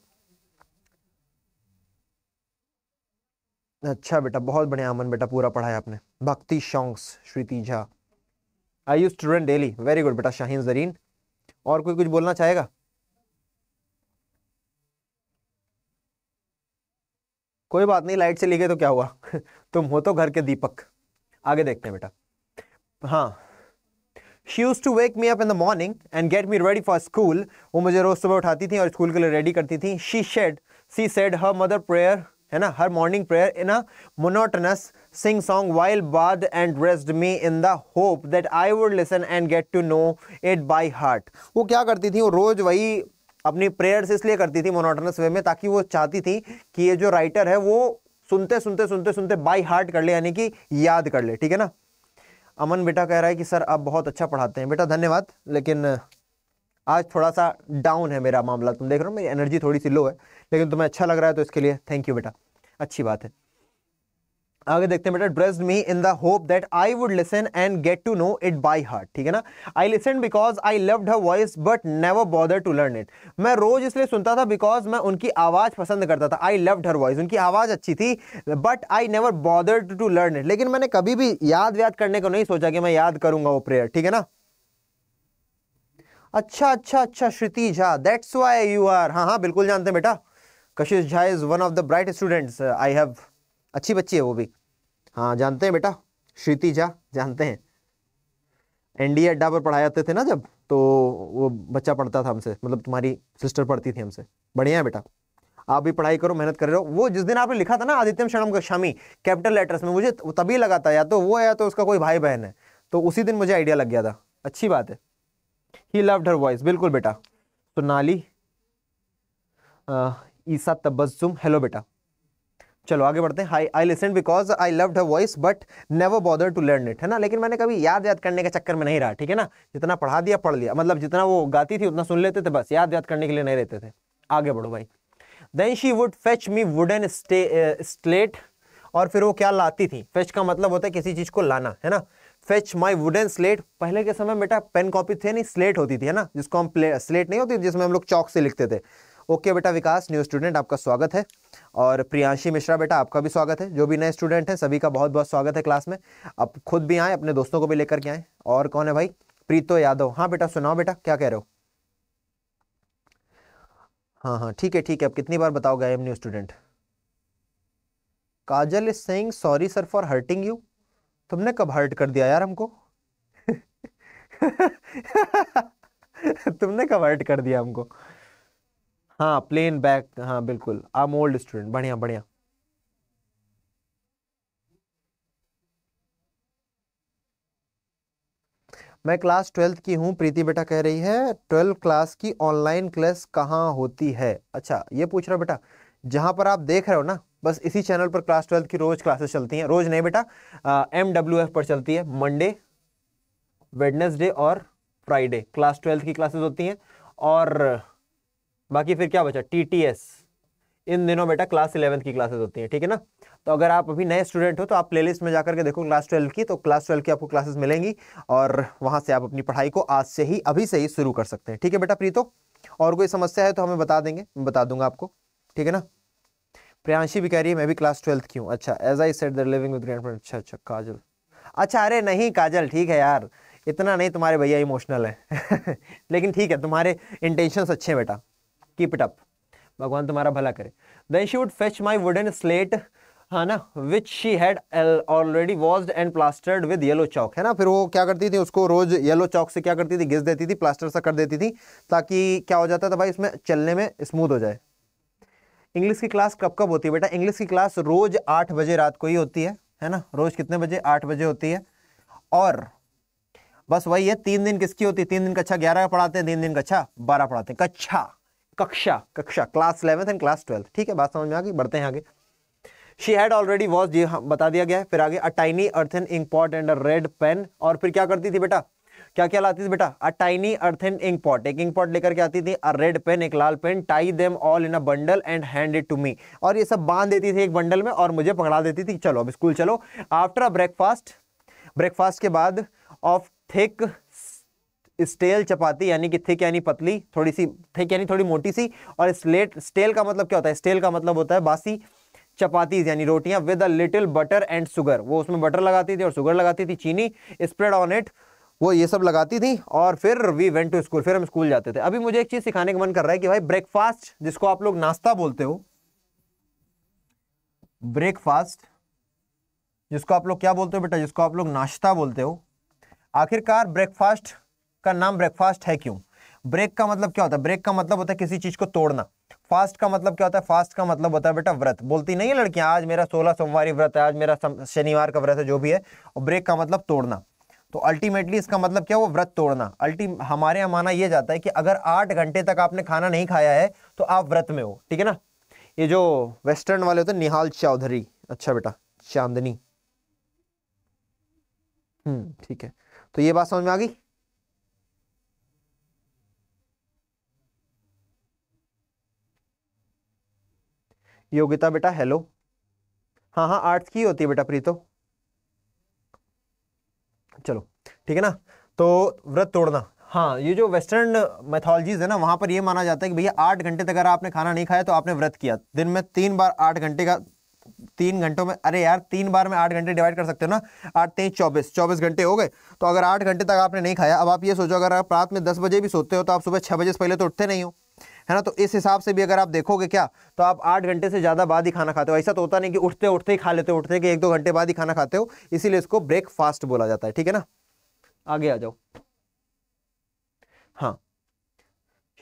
अच्छा बेटा बहुत बढ़िया अमन बेटा पूरा पढ़ाया आपने bhakti songs Shruti Jha I you student daily very good बेटा शाहीन जरीन और कोई कुछ बोलना चाहेगा कोई बात नहीं लाइट से गई तो क्या हुआ तुम हो तो घर के दीपक आगे देखते हैं बेटा हाँ she use to wake me up in the morning and get me ready for school वो मुझे रोज सुबह उठाती थी और स्कूल के लिए रेडी करती थी she shed she said her mother prayer है ना her morning prayer in a monotonous sing song while बाद and dressed me in the hope that I would listen and get to know it by heart वो क्या करती थी वो रोज़ वही अपनी प्रेयर्स इसलिए करती थी मोनोटनस वे में ताकि वो चाहती थी कि ये जो राइटर है वो सुनते सुनते सुनते सुनते बाई हार्ट कर ले यानी कि याद कर ले ठीक है ना अमन बेटा कह रहा है कि सर आप बहुत अच्छा पढ़ाते हैं बेटा धन्यवाद लेकिन आज थोड़ा सा डाउन है मेरा मामला तुम देख रहे हो मेरी एनर्जी थोड़ी सी लो है लेकिन तुम्हें अच्छा लग रहा है तो इसके लिए थैंक यू बेटा अच्छी बात है आगे देखते हैं बेटा dressed me in the hope that I would listen and get to know it by heart ठीक है ना I listen because I loved her voice but never bother to learn it मैं रोज इसलिए सुनता था बिकॉज मैं उनकी आवाज़ पसंद करता था आई लव्ड हर वॉइस उनकी आवाज़ अच्छी थी but I never bother to learn it लेकिन मैंने कभी भी याद व्याद करने को नहीं सोचा कि मैं याद करूंगा वो प्रेयर ठीक है ना अच्छा अच्छा अच्छा Shruti Jha that's why you are हाँ हाँ बिल्कुल जानते हैं बेटा Kashish Jha is one of the bright students I have अच्छी बच्ची है वो भी हाँ जानते हैं बेटा श्रीति झा जानते हैं एन डी अड्डा पर पढ़ाए जाते थे ना जब तो वो बच्चा पढ़ता था हमसे मतलब तुम्हारी सिस्टर पढ़ती थी हमसे बढ़िया है बेटा आप भी पढ़ाई करो मेहनत कर रहे हो वो जिस दिन आपने लिखा था ना आदित्यम का शामी कैपिटल लेटर्स में मुझे तभी लगा था या तो वो है या तो उसका कोई भाई बहन है तो उसी दिन मुझे आइडिया लग गया था अच्छी बात है ही लव्ड हर वॉइस बिल्कुल बेटा सोनाली ईसा तबज्जुम हेलो बेटा चलो आगे बढ़ते हैं hi I listen because I love her voice but never bother to learn it है ना लेकिन मैंने कभी याद याद करने के चक्कर में नहीं रहा ठीक है ना जितना पढ़ा दिया पढ़ लिया मतलब जितना वो गाती थी उतना सुन लेते थे बस याद याद करने के लिए नहीं रहते थे आगे बढ़ो भाई then she would fetch me wooden slate और फिर वो क्या लाती थी फेच का मतलब होता है किसी चीज़ को लाना है ना फेच माई वुडन स्लेट पहले के समय बेटा पेन कॉपी थे नहीं स्लेट होती थी है ना जिसको हम स्लेट नहीं होती जिसमें हम लोग चौक से लिखते थे ओके बेटा विकास न्यू स्टूडेंट आपका स्वागत है और प्रियांशी मिश्रा बेटा आपका भी स्वागत है जो भी नए स्टूडेंट हैं सभी का बहुत बहुत स्वागत है क्लास में आप खुद भी आएँ अपने दोस्तों को भी लेकर के आएँ और कौन है भाई प्रीतो यादव हाँ बेटा सुनाओ बेटा क्या कह रहे हो हाँ हाँ ठीक है ठीक है अब कितनी बार बताओ गए new student Kajal is saying sorry sir for hurting you तुमने कब हर्ट कर दिया यार हमको तुमने कब हर्ट कर दिया हमको हाँ प्लेन बैक हाँ बिल्कुल आम ओल्ड स्टूडेंट बढ़िया बढ़िया मैं क्लास ट्वेल्थ की हूँ प्रीति बेटा कह रही है ट्वेल्थ क्लास की ऑनलाइन क्लास कहाँ होती है अच्छा ये पूछ रहा बेटा जहाँ पर आप देख रहे हो ना बस इसी चैनल पर क्लास ट्वेल्थ की रोज क्लासेस चलती हैं रोज नहीं बेटा एम डब्ल्यू एफ पर चलती है मंडे वेडनेसडे और फ्राइडे क्लास ट्वेल्थ की क्लासेस होती हैं और बाकी फिर क्या बचा टीटीएस इन दिनों बेटा क्लास इलेवंथ की क्लासेस होती हैं ठीक है ना तो अगर आप अभी नए स्टूडेंट हो तो आप प्लेलिस्ट में जाकर के देखो क्लास ट्वेल्व की तो क्लास ट्वेल्व की आपको क्लासेस मिलेंगी और वहाँ से आप अपनी पढ़ाई को आज से ही अभी से ही शुरू कर सकते हैं ठीक है बेटा प्रीतो और कोई समस्या है तो हमें बता देंगे बता दूंगा आपको ठीक है ना प्रियांशी भी कह रही है मैं भी क्लास ट्वेल्थ की हूँ अच्छा as I set their living with grand अच्छा अच्छा काजल अच्छा अरे नहीं काजल ठीक है यार इतना नहीं तुम्हारे भैया इमोशनल है लेकिन ठीक है तुम्हारे इंटेंशंस अच्छे हैं बेटा कीप इट अप भगवान तुम्हारा भला करे then she would fetch my wooden slate है ना which she had already washed and plastered with yellow chalk है ना फिर वो क्या करती थी उसको रोज येलो चौक से क्या करती थी घिस देती थी प्लास्टर सा कर देती थी ताकि क्या हो जाता था भाई इसमें चलने में स्मूथ हो जाए इंग्लिश की क्लास कब कब होती है बेटा इंग्लिश की क्लास रोज आठ बजे रात को ही होती है है ना रोज कितने बजे आठ बजे होती है और बस वही है तीन दिन किसकी होती है तीन दिन कक्षा ग्यारह पढ़ाते हैं तीन दिन कक्षा बारह पढ़ाते हैं कक्षा कक्षा कक्षा class eleventh and class twelfth ठीक है बात समझ में आ गई बढ़ते हैं आगे शी हैड ऑलरेडी वॉज ये हाँ, बता दिया गया है फिर आगे a tiny earthen ink pot and a red pen और फिर क्या करती थी बेटा क्या क्या लाती थी बेटा a tiny earthen ink pot एक इंक पॉट लेकर के आती थी अ रेड पेन एक लाल pen tie them all in a bundle and hand it to me और ये सब बांध देती थी एक बंडल में और मुझे पकड़ा देती थी चलो अब स्कूल चलो आफ्टर अ ब्रेकफास्ट ब्रेकफास्ट के बाद ऑफ थिक स्टेल चपाती यानी कि थिक यानी पतली थोड़ी सी थिक यानी थोड़ी मोटी सी और स्लेट स्टेल का मतलब क्या होता है स्टेल का मतलब होता है बासी चपातीज यानी रोटियां with a little butter and sugar वो उसमें बटर लगाती थी और सुगर लगाती थी चीनी स्प्रेड ऑन इट वो ये सब लगाती थी और फिर वी वेंट टू स्कूल फिर हम स्कूल जाते थे अभी मुझे एक चीज़ सिखाने का मन कर रहा है कि भाई ब्रेकफास्ट जिसको आप लोग नाश्ता बोलते हो ब्रेकफास्ट जिसको आप लोग क्या बोलते हो बेटा जिसको आप लोग नाश्ता बोलते हो आखिरकार ब्रेकफास्ट का नाम ब्रेकफास्ट है क्यों ब्रेक का मतलब क्या होता है ब्रेक का मतलब होता है किसी चीज़ को तोड़ना फास्ट का मतलब क्या होता है फास्ट का मतलब होता है बेटा व्रत बोलती नहीं है लड़कियां आज मेरा सोलह सोमवार व्रत है आज मेरा शनिवार का व्रत है जो भी है और ब्रेक का मतलब तोड़ना तो अल्टीमेटली इसका मतलब क्या वो व्रत तोड़ना अल्टी हमारे यहाँ माना यह जाता है कि अगर आठ घंटे तक आपने खाना नहीं खाया है तो आप व्रत में हो ठीक है ना ये जो वेस्टर्न वाले होते हैं निहाल चौधरी अच्छा बेटा चांदनी हम्म ठीक है तो ये बात समझ में आ गई योगिता बेटा हेलो हाँ हाँ आर्ट्स की होती है बेटा प्रीतो चलो ठीक है ना तो व्रत तोड़ना हाँ ये जो वेस्टर्न मैथोलॉजीज है ना वहाँ पर ये माना जाता है कि भैया आठ घंटे तक अगर आपने खाना नहीं खाया तो आपने व्रत किया दिन में तीन बार आठ घंटे का तीन घंटों में अरे यार तीन बार में आठ घंटे डिवाइड कर सकते हो ना आठ तेईस चौबीस चौबीस घंटे हो गए तो अगर आठ घंटे तक आपने नहीं खाया अब आप ये सोचो अगर आप रात में दस बजे भी सोते हो तो आप सुबह छः बजे से पहले तो उठते नहीं हो है ना तो इस हिसाब से भी अगर आप देखोगे क्या तो आप आठ घंटे से ज़्यादा बाद ही खाना खाते हो ऐसा तो होता नहीं कि उठते उठते ही खा लेते हो उठते कि एक दो घंटे बाद ही खाना खाते हो इसीलिए इसको ब्रेकफास्ट बोला जाता है ठीक है ना आगे आ जाओ हाँ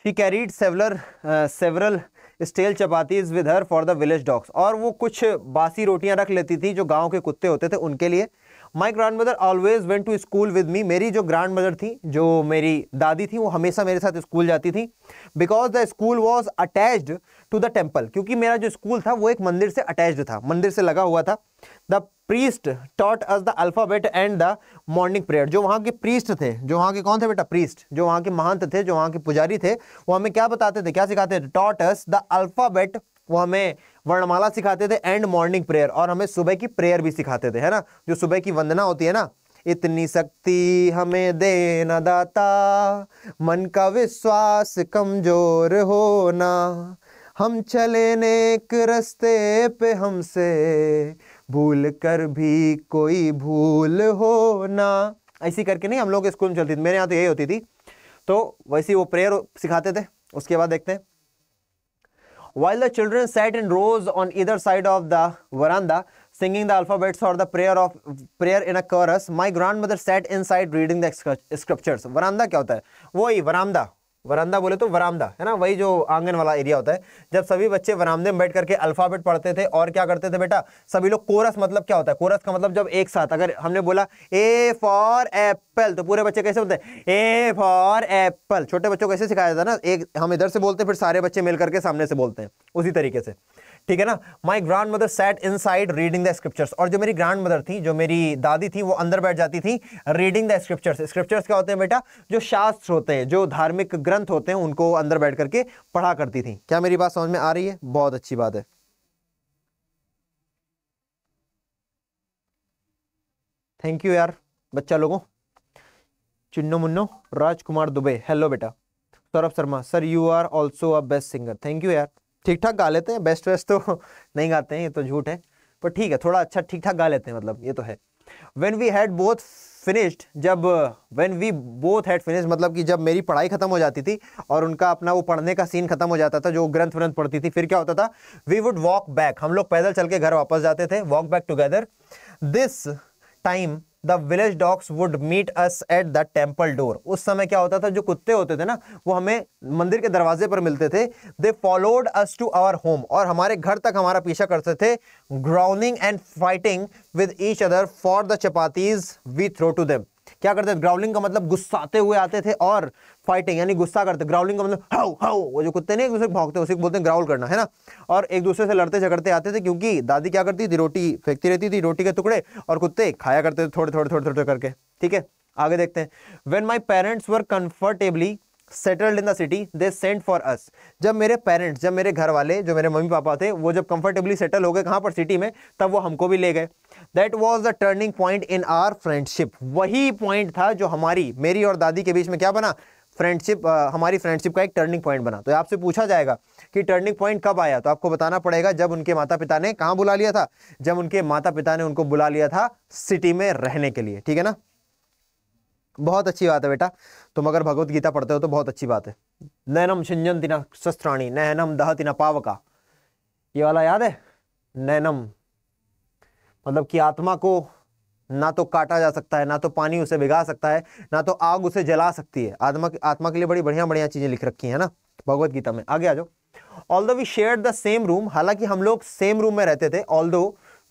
she carried several several stale chapatis with her for the village dogs और वो कुछ बासी रोटियां रख लेती थी जो गांव के कुत्ते होते थे उनके लिए my grandmother always went to school with me मेरी जो ग्रांड मदर थी जो मेरी दादी थी वो हमेशा मेरे साथ स्कूल जाती थी because the school was attached to the temple क्योंकि मेरा जो स्कूल था वो एक मंदिर से अटैच्ड था मंदिर से लगा हुआ था the priest taught us the alphabet and the morning prayer जो वहाँ के प्रीस्ट थे जो वहाँ के कौन थे बेटा प्रीस्ट जो वहाँ के महंत थे जो वहाँ के पुजारी थे वो हमें क्या बताते थे क्या सिखाते थे टॉट अस द अल्फ़ाबेट वो हमें वर्णमाला सिखाते थे एंड मॉर्निंग प्रेयर और हमें सुबह की प्रेयर भी सिखाते थे है ना जो सुबह की वंदना होती है ना इतनी शक्ति हमें दे न दाता मन का विश्वास कमजोर होना हम चले नेक रस्ते पे हमसे भूल कर भी कोई भूल हो ना ऐसी करके नहीं हम लोग स्कूल में चलती थी मेरे यहाँ तो यही होती थी तो वैसे वो प्रेयर सिखाते थे उसके बाद देखते हैं While the children sat in rows on either side of the veranda, singing the alphabets or the prayer of prayer in a chorus, my grandmother sat inside reading the scriptures. Veranda क्या होता है? वही veranda. वरामदा बोले तो वरामदा है ना वही जो आंगन वाला एरिया होता है जब सभी बच्चे वरामदे में बैठ करके अल्फ़ाबेट पढ़ते थे और क्या करते थे बेटा सभी लोग कोरस मतलब क्या होता है कोरस का मतलब जब एक साथ अगर हमने बोला ए फॉर एप्पल तो पूरे बच्चे कैसे बोलते हैं ए फॉर एप्पल छोटे बच्चों को कैसे सिखाया जाता है ना एक हम इधर से बोलते हैं फिर सारे बच्चे मिल करके सामने से बोलते हैं उसी तरीके से ठीक है ना my grandmother sat inside reading the scriptures और जो मेरी ग्रांड मदर थी जो मेरी दादी थी वो अंदर बैठ जाती थी रीडिंग द स्क्रिप्चर्स स्क्रिप्चर्स क्या होते हैं बेटा जो शास्त्र होते हैं जो धार्मिक ग्रंथ होते हैं उनको अंदर बैठ करके पढ़ा करती थी क्या मेरी बात समझ में आ रही है बहुत अच्छी बात है थैंक यू यार बच्चा लोगों चुन्नो मुन्नो राजकुमार दुबे हेलो बेटा Saurabh Sharma sir you are also a best singer thank you यार ठीक ठाक गा लेते हैं बेस्ट वेस्ट तो नहीं गाते हैं ये तो झूठ है पर ठीक है थोड़ा अच्छा ठीक ठाक गा लेते हैं मतलब ये तो है when we had both finished जब when we both had finished मतलब कि जब मेरी पढ़ाई खत्म हो जाती थी और उनका अपना वो पढ़ने का सीन खत्म हो जाता था जो ग्रंथ व्रंथ पढ़ती थी फिर क्या होता था वी वुड वॉक बैक हम लोग पैदल चल के घर वापस जाते थे walk back together this time the village dogs would meet us at the temple door उस समय क्या होता था जो कुत्ते होते थे ना वो हमें मंदिर के दरवाजे पर मिलते थे they followed us to our home और हमारे घर तक हमारा पीछा करते थे groaning and fighting with each other for the chapatis we throw to them क्या करते थे ग्राउलिंग का मतलब गुस्साते हुए आते थे और फाइटिंग यानी गुस्सा करते ग्राउलिंग का मतलब हाउ हाउ वो जो कुत्ते नहीं एक दूसरे भौंकते उसे बोलते हैं ग्राउल करना है ना और एक दूसरे से लड़ते झगड़ते आते थे क्योंकि दादी क्या करती थी रोटी फेंकती रहती थी रोटी के टुकड़े और कुत्ते खाया करते थे थोड़े थोड़े थोड़े थोड़े करके ठीक है आगे देखते हैं when my parents were comfortably settled in the city they sent for us जब मेरे पेरेंट्स जब मेरे घर वाले जो मेरे मम्मी पापा थे वो जब कंफर्टेबली सेटल हो गए कहाँ पर सिटी में तब वो हमको भी ले गए that was the turning point in our friendship वही पॉइंट था जो हमारी मेरी और दादी के बीच में क्या बना फ्रेंडशिप हमारी फ्रेंडशिप का एक टर्निंग पॉइंट बना तो आपसे पूछा जाएगा कि टर्निंग पॉइंट कब आया तो आपको बताना पड़ेगा जब उनके माता पिता ने कहाँ बुला लिया था जब उनके माता पिता ने उनको बुला लिया था सिटी में रहने के लिए ठीक है ना बहुत अच्छी बात है बेटा तुम अगर भगवत गीता पढ़ते हो तो बहुत अच्छी बात है नैनम छिंजन तिना शस्त्राणी नैनम दह तिना पावका ये वाला याद है नैनम मतलब कि आत्मा को ना तो काटा जा सकता है ना तो पानी उसे भिगा सकता है ना तो आग उसे जला सकती है आत्मा आत्मा के लिए बड़ी बढ़िया बढ़िया चीज़ें लिख रखी है ना भगवत गीता में आगे आ जाओ although we share the same room हालांकि हम लोग सेम रूम में रहते थे although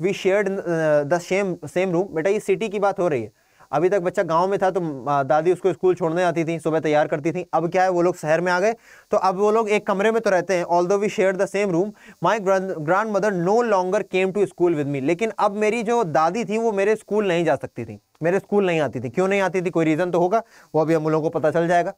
we share the same same room बेटा ये सिटी की बात हो रही है अभी तक बच्चा गांव में था तो दादी उसको स्कूल छोड़ने आती थी सुबह तैयार करती थी अब क्या है वो लोग शहर में आ गए तो अब वो लोग एक कमरे में तो रहते हैं although we share the same room my grandmother no longer came to school with me लेकिन अब मेरी जो दादी थी वो मेरे स्कूल नहीं जा सकती थी मेरे स्कूल नहीं आती थी क्यों नहीं आती थी कोई रीज़न तो होगा वो अभी हम लोगों को पता चल जाएगा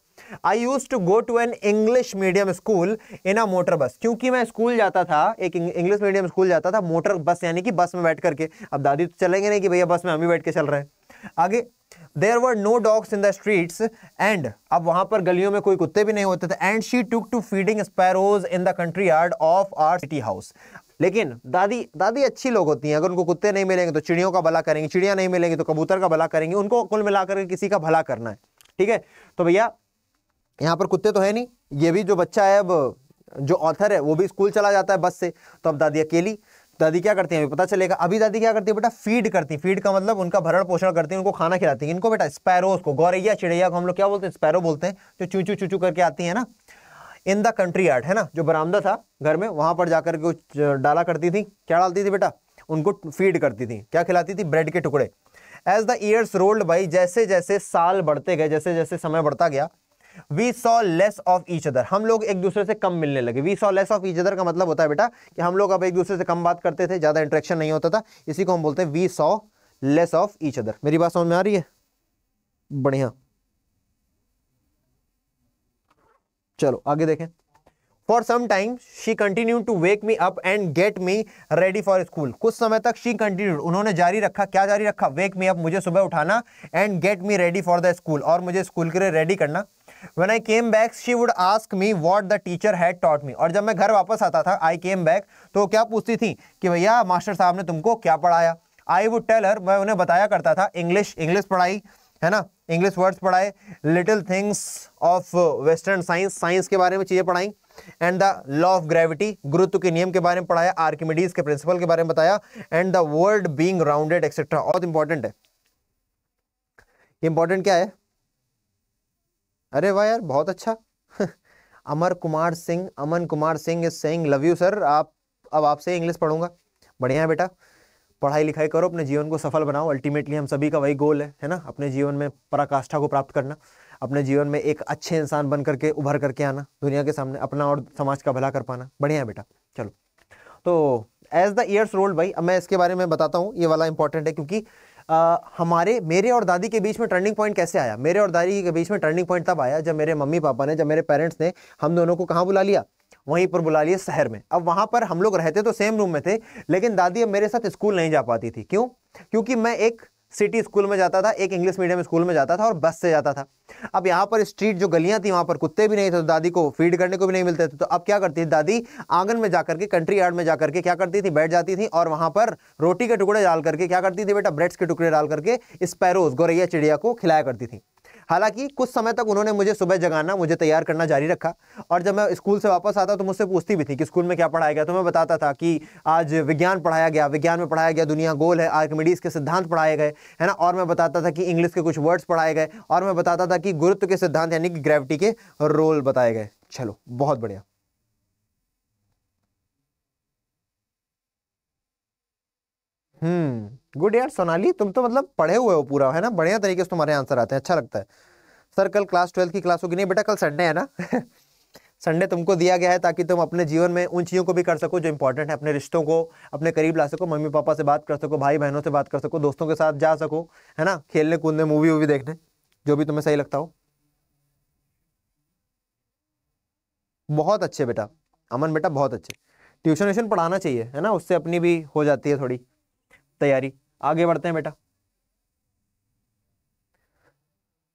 I use to go to an English medium school in a motor bus क्योंकि मैं स्कूल जाता था एक इंग्लिश मीडियम स्कूल जाता था मोटर बस यानी कि बस में बैठ करके अब दादी तो चलेंगे नहीं कि भैया बस में हम ही बैठ के चल रहे हैं आगे there were no dogs in the streets and अब वहां पर गलियों में कोई कुत्ते भी नहीं होते थे and she took to feeding sparrows in the country yard of our city house लेकिन दादी दादी अच्छी लोग होती हैं अगर उनको कुत्ते नहीं मिलेंगे तो चिड़ियों का भला करेंगे चिड़िया नहीं मिलेंगी तो कबूतर का भला करेंगे उनको कुल मिलाकर किसी का भला करना है ठीक है तो भैया यहाँ पर कुत्ते तो है नहीं ये भी जो बच्चा है अब जो ऑथर है वो भी स्कूल चला जाता है बस से तो अब दादी अकेली दादी क्या करती है अभी पता चलेगा अभी दादी क्या करती है बेटा फीड करती है फीड का मतलब उनका भरण पोषण करती है उनको खाना खिलाती है इनको बेटा स्पैरोज को गौरैया चिड़ैया को हम लोग क्या बोलते हैं स्पैरो बोलते हैं जो चूचू चूचू करके आती है ना इन द कंट्री आर्ट है ना जो बरामदा था घर में वहां पर जाकर के डाला करती थी क्या डालती थी बेटा उनको फीड करती थी क्या खिलाती थी ब्रेड के टुकड़े as the years rolled by जैसे जैसे साल बढ़ते गए जैसे जैसे समय बढ़ता गया we saw less of each other हम लोग एक दूसरे से कम मिलने लगे we saw less of each other का मतलब होता है बेटा कि हम लोग अब एक दूसरे से कम बात करते थे ज़्यादा इंट्रेक्शन नहीं होता था इसी को हम बोलते हैं we saw less of each other मेरी बात समझ में आ रही है बढ़िया चलो आगे देखें for some time she continue to wake me up and get me ready for school कुछ समय तक शी कंटिन्यू उन्होंने जारी रखा क्या जारी रखा वेक मी अप मुझे सुबह उठाना and get me ready for the school और मुझे स्कूल के लिए रेडी करना when I came back she would ask me what the teacher had taught me और जब मैं घर वापस आता था आई केम बैक तो क्या पूछती थी कि भैया मास्टर साहब ने तुमको क्या पढ़ाया आई वुड टेलर मैं उन्हें बताया करता था इंग्लिश इंग्लिश पढ़ाई है ना इंग्लिश वर्ड्स पढ़ाए little things of western science science के बारे में चीज़ें पढ़ाई and the law of gravity गुरुत्व के नियम के बारे में पढ़ाया आर्किमिडीज के प्रिंसिपल के बारे में बताया and the world being rounded etcetera बहुत इंपॉर्टेंट है इंपॉर्टेंट क्या है अरे वाह यार बहुत अच्छा Amar Kumar Singh Aman Kumar Singh is saying love you sir आप अब आपसे इंग्लिश पढ़ूंगा बढ़िया है बेटा पढ़ाई लिखाई करो अपने जीवन को सफल बनाओ अल्टीमेटली हम सभी का वही गोल है है ना अपने जीवन में पराकाष्ठा को प्राप्त करना अपने जीवन में एक अच्छे इंसान बन करके उभर करके आना दुनिया के सामने अपना और समाज का भला कर पाना बढ़िया है बेटा चलो तो एज द ईयर्स रोल्ड भाई अब मैं इसके बारे में बताता हूँ ये वाला इंपॉर्टेंट है क्योंकि आ, हमारे मेरे और दादी के बीच में टर्निंग पॉइंट कैसे आया मेरे और दादी के बीच में टर्निंग पॉइंट तब आया जब मेरे मम्मी पापा ने जब मेरे पेरेंट्स ने हम दोनों को कहाँ बुला लिया वहीं पर बुला लिया शहर में अब वहाँ पर हम लोग रहते तो सेम रूम में थे लेकिन दादी अब मेरे साथ स्कूल नहीं जा पाती थी क्यों क्योंकि मैं एक सिटी स्कूल में जाता था एक इंग्लिश मीडियम स्कूल में जाता था और बस से जाता था अब यहाँ पर स्ट्रीट जो गलियाँ थी वहाँ पर कुत्ते भी नहीं थे तो दादी को फीड करने को भी नहीं मिलते थे तो अब क्या करती थी दादी आंगन में जा करके कंट्री यार्ड में जा करके क्या करती थी बैठ जाती थी और वहाँ पर रोटी के टुकड़े डाल करके क्या करती थी बेटा ब्रेड्स के टुकड़े डाल करके स्पैरोज गौरैया चिड़िया को खिलाया करती थी हालांकि कुछ समय तक उन्होंने मुझे सुबह जगाना मुझे तैयार करना जारी रखा और जब मैं स्कूल से वापस आता तो मुझसे पूछती भी थी कि स्कूल में क्या पढ़ाया गया तो मैं बताता था कि आज विज्ञान पढ़ाया गया विज्ञान में पढ़ाया गया दुनिया गोल है आर्कमिडीज़ के सिद्धांत पढ़ाए गए है ना और मैं बताता था कि इंग्लिश के कुछ वर्ड्स पढ़ाए गए और मैं बताता था कि गुरुत्व के सिद्धांत यानी कि ग्रेविटी के रोल बताए गए चलो बहुत बढ़िया हम्म गुड यार सोनाली तुम तो मतलब पढ़े हुए हो पूरा है ना बढ़िया तरीके से तुम्हारे आंसर आते हैं अच्छा लगता है सर कल क्लास ट्वेल्थ की क्लास होगी नहीं बेटा कल संडे है ना संडे तुमको दिया गया है ताकि तुम अपने जीवन में उन चीज़ों को भी कर सको जो इंपॉर्टेंट है अपने रिश्तों को अपने करीब ला सको मम्मी पापा से बात कर सको भाई बहनों से बात कर सको दोस्तों के साथ जा सको है ना खेलने कूदने मूवी वूवी देखने जो भी तुम्हें सही लगता हो बहुत अच्छे बेटा अमन बेटा बहुत अच्छे ट्यूशन व्यूशन पढ़ाना चाहिए है ना उससे अपनी भी हो जाती है थोड़ी तैयारी आगे बढ़ते हैं बेटा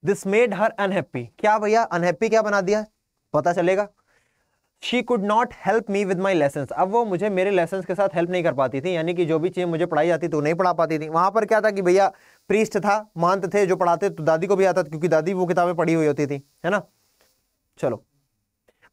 दिस मेड हर अनहैप्पी क्या भैया अनहैप्पी क्या बना दिया पता चलेगा she could not help me with my lesson अब वो मुझे मेरे लेसन के साथ हेल्प नहीं कर पाती थी यानी कि जो भी चीज़ मुझे पढ़ाई जाती तो नहीं पढ़ा पाती थी वहाँ पर क्या था कि भैया प्रीस्ट था मानते थे जो पढ़ाते तो दादी को भी आता था क्योंकि दादी वो किताबें पढ़ी हुई होती थी है ना चलो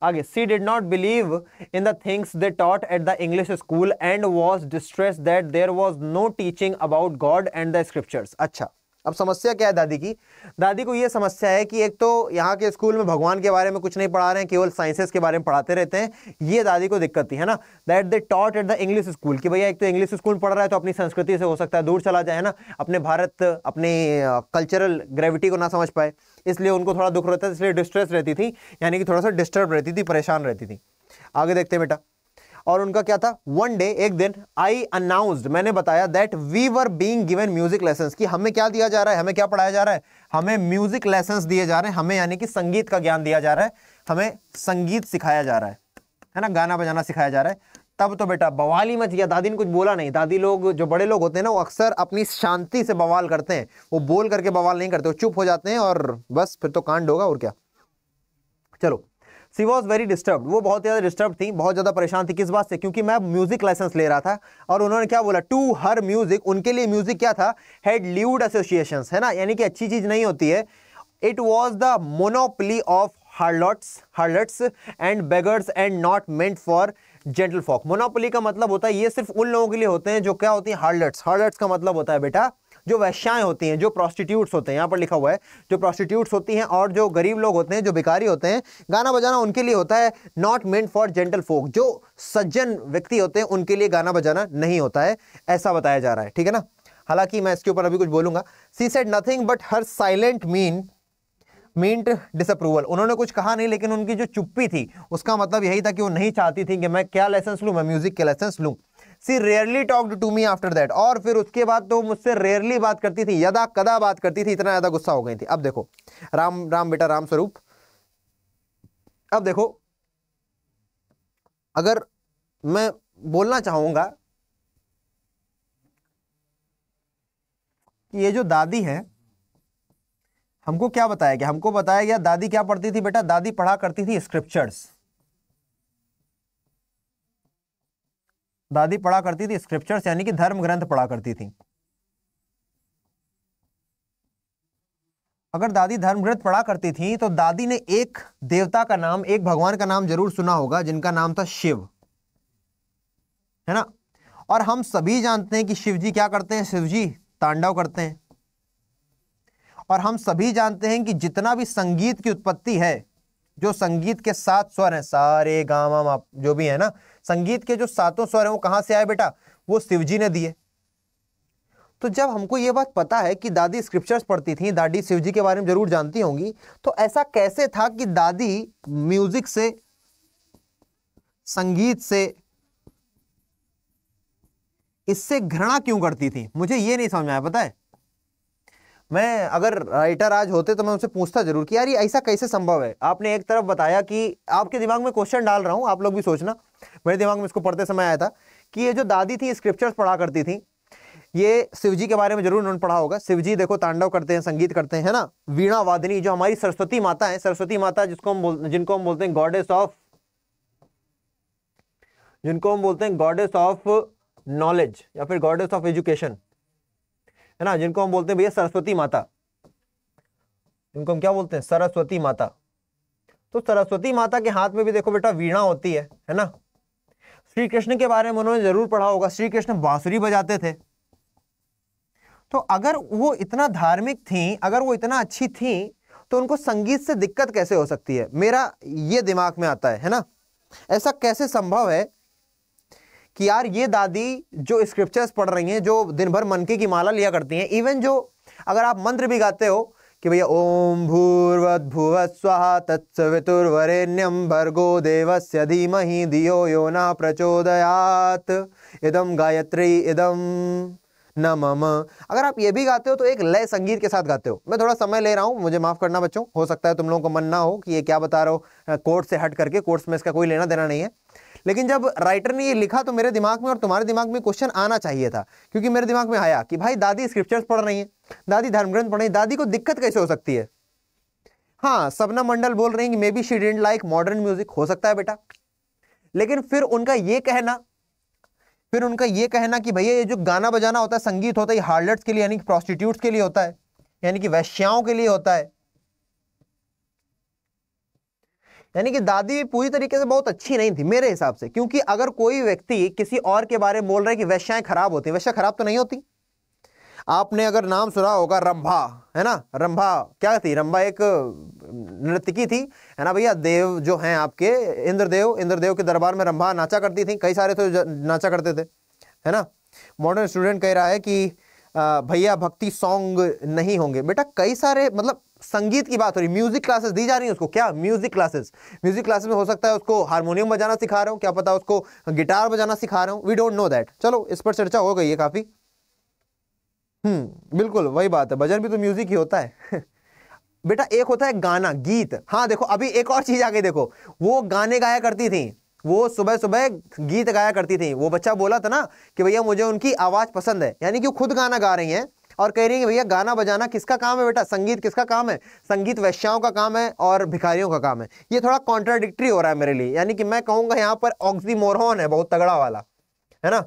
आगे she did not believe in the things they taught at the English school and was distress that there was no teaching about God and the scriptures अच्छा अब समस्या क्या है दादी की दादी को यह समस्या है कि एक तो यहाँ के स्कूल में भगवान के बारे में कुछ नहीं पढ़ा रहे हैं केवल साइंसेस के बारे में पढ़ाते रहते हैं ये दादी को दिक्कत थी है ना that they taught at the English school कि भैया एक तो इंग्लिश स्कूल पढ़ रहा है तो अपनी संस्कृति से हो सकता है दूर चला जाए ना अपने भारत अपने कल्चरल ग्रेविटी को ना समझ पाए इसलिए उनको थोड़ा दुख रहता था इसलिए डिस्ट्रेस रहती थी यानी कि थोड़ा सा डिस्टर्ब रहती थी परेशान रहती थी आगे देखते हैं बेटा और उनका क्या था वन डे एक दिन आई अनाउंस्ड मैंने बताया that we were being given music lesson कि हमें क्या दिया जा रहा है हमें क्या पढ़ाया जा रहा है हमें म्यूजिक लेसन दिए जा रहे हैं हमें यानी कि संगीत का ज्ञान दिया जा रहा है हमें संगीत सिखाया जा रहा है है ना गाना बजाना सिखाया जा रहा है तब तो बेटा बवाल ही मच गया दादी ने कुछ बोला नहीं दादी लोग जो बड़े लोग होते हैं ना वो अक्सर अपनी शांति से बवाल करते हैं वो बोल करके बवाल नहीं करते वो चुप हो जाते हैं और बस फिर तो कांड होगा और क्या चलो सी वॉज वेरी डिस्टर्ब वो बहुत ज़्यादा डिस्टर्ब थी बहुत ज़्यादा परेशान थी किस बात से क्योंकि मैं म्यूज़िक लाइसेंस ले रहा था और उन्होंने क्या बोला टू हर म्यूज़िक उनके लिए म्यूज़िक क्या था हेड ल्यूड एसोसिएशन है ना यानी कि अच्छी चीज़ नहीं होती है it was the monopoly of harlots harlots and beggars and not meant for gentle folk monopoly का मतलब होता है ये सिर्फ उन लोगों के लिए होते हैं जो क्या होती है हार्डलट्स हार्डलट्स का मतलब होता है बेटा जो वैश्याएं होती हैं जो प्रोस्टिट्यूट्स होते हैं यहाँ पर लिखा हुआ है जो प्रोस्टिट्यूट्स होती हैं और जो गरीब लोग होते हैं जो भिकारी होते हैं गाना बजाना उनके लिए होता है not meant for gentle folk जो सज्जन व्यक्ति होते हैं उनके लिए गाना बजाना नहीं होता है ऐसा बताया जा रहा है ठीक है ना हालांकि मैं इसके ऊपर अभी कुछ बोलूंगा she said nothing but her silent mean meant disapproval उन्होंने कुछ कहा नहीं लेकिन उनकी जो चुप्पी थी उसका मतलब यही था कि वो नहीं चाहती थी कि मैं क्या लाइसेंस लूँ मैं म्यूज़िक के लाइसेंस लूँ she rarely talked to me after that और फिर उसके बाद तो मुझसे रेयरली बात करती थी यदा कदा बात करती थी इतना ज़्यादा गुस्सा हो गई थी अब देखो राम राम बेटा राम स्वरूप अब देखो अगर मैं बोलना चाहूँगा कि ये जो दादी है हमको क्या बताया गया हमको बताया गया दादी क्या पढ़ती थी बेटा दादी पढ़ा करती थी स्क्रिप्चर्स दादी पढ़ा करती थी स्क्रिप्चर्स यानी कि धर्म ग्रंथ पढ़ा करती थी अगर दादी धर्म ग्रंथ पढ़ा करती थी तो दादी ने एक देवता का नाम एक भगवान का नाम जरूर सुना होगा जिनका नाम था शिव है ना और हम सभी जानते हैं कि शिव जी क्या करते हैं शिव जी तांडव करते हैं और हम सभी जानते हैं कि जितना भी संगीत की उत्पत्ति है जो संगीत के सात स्वर हैं सारे गामा जो भी है ना संगीत के जो सातों स्वर हैं वो कहाँ से आए बेटा वो शिवजी ने दिए तो जब हमको ये बात पता है कि दादी स्क्रिप्चर्स पढ़ती थी दादी शिवजी के बारे में जरूर जानती होंगी तो ऐसा कैसे था कि दादी म्यूजिक से संगीत से इससे घृणा क्यों करती थी मुझे ये नहीं समझ में आया पता है मैं अगर राइटर आज होते तो मैं उनसे पूछता जरूर कि यार ये ऐसा कैसे संभव है आपने एक तरफ बताया कि आपके दिमाग में क्वेश्चन डाल रहा हूँ आप लोग भी सोचना मेरे दिमाग में इसको पढ़ते समय आया था कि ये जो दादी थी स्क्रिप्चर्स पढ़ा करती थी ये शिवजी के बारे में जरूर उन्होंने पढ़ा होगा शिवजी देखो तांडव करते हैं संगीत करते हैं ना वीणा वादनी जो हमारी सरस्वती माता है सरस्वती माता जिसको हम बोल जिनको हम बोलते हैं गॉडेस ऑफ जिनको हम बोलते हैं गॉडेस ऑफ नॉलेज या फिर गॉडेस ऑफ एजुकेशन है ना जिनको हम बोलते हैं भैया सरस्वती माता जिनको हम क्या बोलते हैं सरस्वती माता तो सरस्वती माता के हाथ में भी देखो बेटा वीणा होती है है ना श्री कृष्ण के बारे में उन्होंने जरूर पढ़ा होगा श्री कृष्ण बांसुरी बजाते थे तो अगर वो इतना धार्मिक थी अगर वो इतना अच्छी थी तो उनको संगीत से दिक्कत कैसे हो सकती है मेरा ये दिमाग में आता है है ना ऐसा कैसे संभव है कि यार ये दादी जो स्क्रिप्चर्स पढ़ रही हैं जो दिन भर मनके की माला लिया करती हैं इवन जो अगर आप मंत्र भी गाते हो कि भैया ओम भूर्वत भूव स्वाह तत्सवितुर्वरेण्यम भर्गो देवस्य धीमहि धियो यो न प्रचोदयात इदम गायत्री इदम न मम अगर आप ये भी गाते हो तो एक लय संगीत के साथ गाते हो मैं थोड़ा समय ले रहा हूँ मुझे माफ़ करना बच्चों हो सकता है तुम लोगों को मन ना हो कि ये क्या बता रहा हो कोर्ट से हट करके कोर्ट्स में इसका कोई लेना देना नहीं है लेकिन जब राइटर ने ये लिखा तो मेरे दिमाग में और तुम्हारे दिमाग में क्वेश्चन आना चाहिए था क्योंकि मेरे दिमाग में आया कि भाई दादी स्क्रिप्चर्स पढ़ रही हैं दादी धर्मग्रंथ पढ़ रही है दादी को दिक्कत कैसे हो सकती है हाँ सपना मंडल बोल रही हैं कि maybe she didn't like modern music हो सकता है बेटा लेकिन फिर उनका ये कहना फिर उनका ये कहना कि भैया ये जो गाना बजाना होता है संगीत होता है ये हार्लट्स के लिए यानी कि प्रोस्टिट्यूट्स के लिए होता है यानी कि वैश्याओं के लिए होता है यानी कि दादी पूरी तरीके से बहुत अच्छी नहीं थी मेरे हिसाब से क्योंकि अगर कोई व्यक्ति किसी और के बारे में बोल रहे हैं कि वैश्याएं खराब होती हैं वैश्या खराब तो नहीं होती आपने अगर नाम सुना होगा रंभा है ना रंभा क्या थी रंभा एक नृत्यकी थी है ना भैया देव जो हैं आपके इंद्रदेव इंद्रदेव के दरबार में रंभा नाचा करती थी कई सारे तो नाचा करते थे है ना मॉडर्न स्टूडेंट कह रहा है कि भैया भक्ति सॉन्ग नहीं होंगे बेटा कई सारे मतलब संगीत की बात हो रही म्यूजिक क्लासेस दी जा रही है उसको क्या म्यूजिक क्लासेस म्यूजिक क्लासेस में हो सकता है उसको हारमोनियम बजाना सिखा रहा हूँ क्या पता उसको गिटार बजाना सिखा रहा हूँ वी डोंट नो दैट चलो इस पर चर्चा हो गई है काफ़ी हम्म बिल्कुल वही बात है भजन भी तो म्यूजिक ही होता है बेटा एक होता है गाना गीत हाँ देखो अभी एक और चीज़ आ गई देखो वो गाने गाया करती थी वो सुबह सुबह गीत गाया करती थी वो बच्चा बोला था ना कि भैया मुझे उनकी आवाज़ पसंद है यानी कि वो खुद गाना गा रही हैं और कह रही हैं कि भैया गाना बजाना किसका काम है बेटा संगीत किसका काम है संगीत वैश्याओं का काम है और भिखारियों का काम है ये थोड़ा कॉन्ट्राडिक्ट्री हो रहा है मेरे लिए यानी कि मैं कहूँगा यहाँ पर ऑक्सीमोरहॉन है बहुत तगड़ा वाला है ना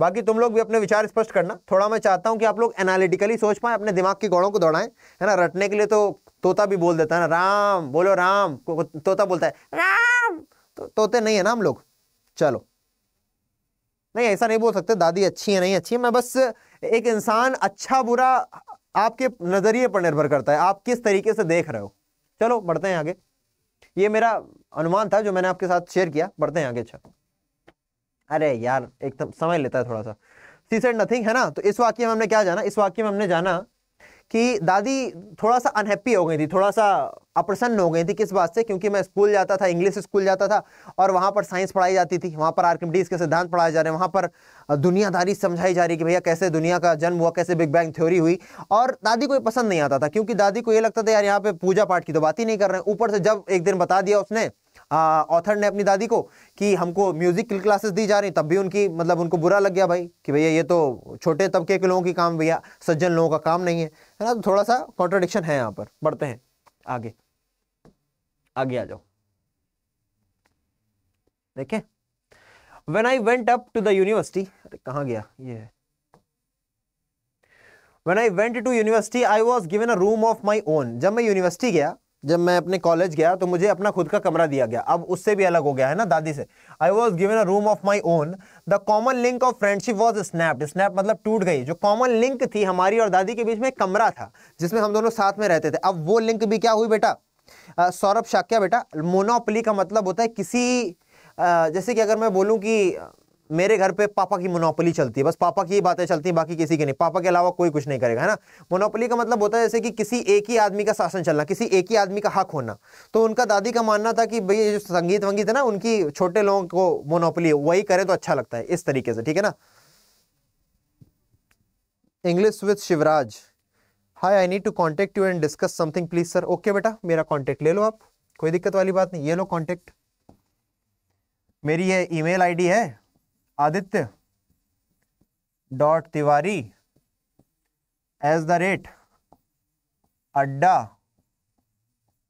बाकी तुम लोग भी अपने विचार स्पष्ट करना थोड़ा मैं चाहता हूँ कि आप लोग एनालिटिकली सोच पाए अपने दिमाग की गौड़ों को दौड़ाएं है ना रटने के लिए तो तोता भी बोल देता है ना राम बोलो राम तोता बोलता है राम तो, तोते नहीं है ना हम लोग चलो नहीं ऐसा नहीं बोल सकते दादी अच्छी है नहीं अच्छी है मैं बस एक इंसान अच्छा बुरा आपके नज़रिए पर निर्भर करता है आप किस तरीके से देख रहे हो चलो बढ़ते हैं आगे ये मेरा अनुमान था जो मैंने आपके साथ शेयर किया बढ़ते हैं आगे अच्छा अरे यार एकदम तो समय लेता है थोड़ा सा सी सेड नथिंग है ना तो इस वाक्य में हमने क्या जाना इस वाक्य में हमने जाना कि दादी थोड़ा सा अनहैप्पी हो गई थी थोड़ा सा अप्रसन्न हो गई थी किस बात से क्योंकि मैं स्कूल जाता था इंग्लिश स्कूल जाता था और वहाँ पर साइंस पढ़ाई जाती थी वहाँ पर आर्किमिडीज के सिद्धांत पढ़ाए जा रहे हैं वहाँ पर दुनियादारी समझाई जा रही कि भैया कैसे दुनिया का जन्म हुआ कैसे बिग बैंग थ्योरी हुई और दादी को ये पसंद नहीं आता था क्योंकि दादी को ये लगता था यार यहाँ पर पूजा पाठ की तो बात ही नहीं कर रहे हैं ऊपर से जब एक दिन बता दिया उसने ऑथर ने अपनी दादी को कि हमको म्यूज़िक क्लासेस दी जा रही तब भी उनकी मतलब उनको बुरा लग गया भाई कि भैया ये तो छोटे तबके के लोगों की काम भैया सज्जन लोगों का काम नहीं है है ना तो थोड़ा सा कॉन्ट्रोडिक्शन है यहाँ पर बढ़ते हैं आगे आगे आ जाओ देखे when I went up to the university अरे कहाँ गया ये When when I went to university I was a a room of my own जब मैं यूनिवर्सिटी गया जब मैं अपने कॉलेज गया तो मुझे अपना खुद का कमरा दिया गया अब उससे भी अलग हो गया है ना दादी से I was given a room of my own the common link of friendship was snap snap मतलब टूट गई जो कॉमन लिंक थी हमारी और दादी के बीच में कमरा था जिसमें हम दोनों साथ में रहते थे अब वो लिंक भी क्या हुई बेटा सौरभ शाक्या बेटा मोनोपली का मतलब होता है किसी आ, जैसे कि अगर मैं बोलूँ कि मेरे घर पे पापा की मोनोपली चलती है बस पापा की ही बातें चलती हैं बाकी किसी की नहीं पापा के अलावा कोई कुछ नहीं करेगा है ना मोनोपली का मतलब होता है जैसे कि किसी एक ही आदमी का शासन चलना किसी एक ही आदमी का हक होना तो उनका दादी का मानना था कि भई जो संगीत वंगीत है ना उनकी छोटे लोगों को मोनोपली वही करे तो अच्छा लगता है इस तरीके से ठीक है ना English with Shivraj hi I need to contact you and discuss something please sir okay बेटा मेरा कॉन्टेक्ट ले लो आप कोई दिक्कत वाली बात नहीं ये लो कॉन्टेक्ट मेरी ये ईमेल आईडी है Aditya dot Tiwari at the rate अड्डा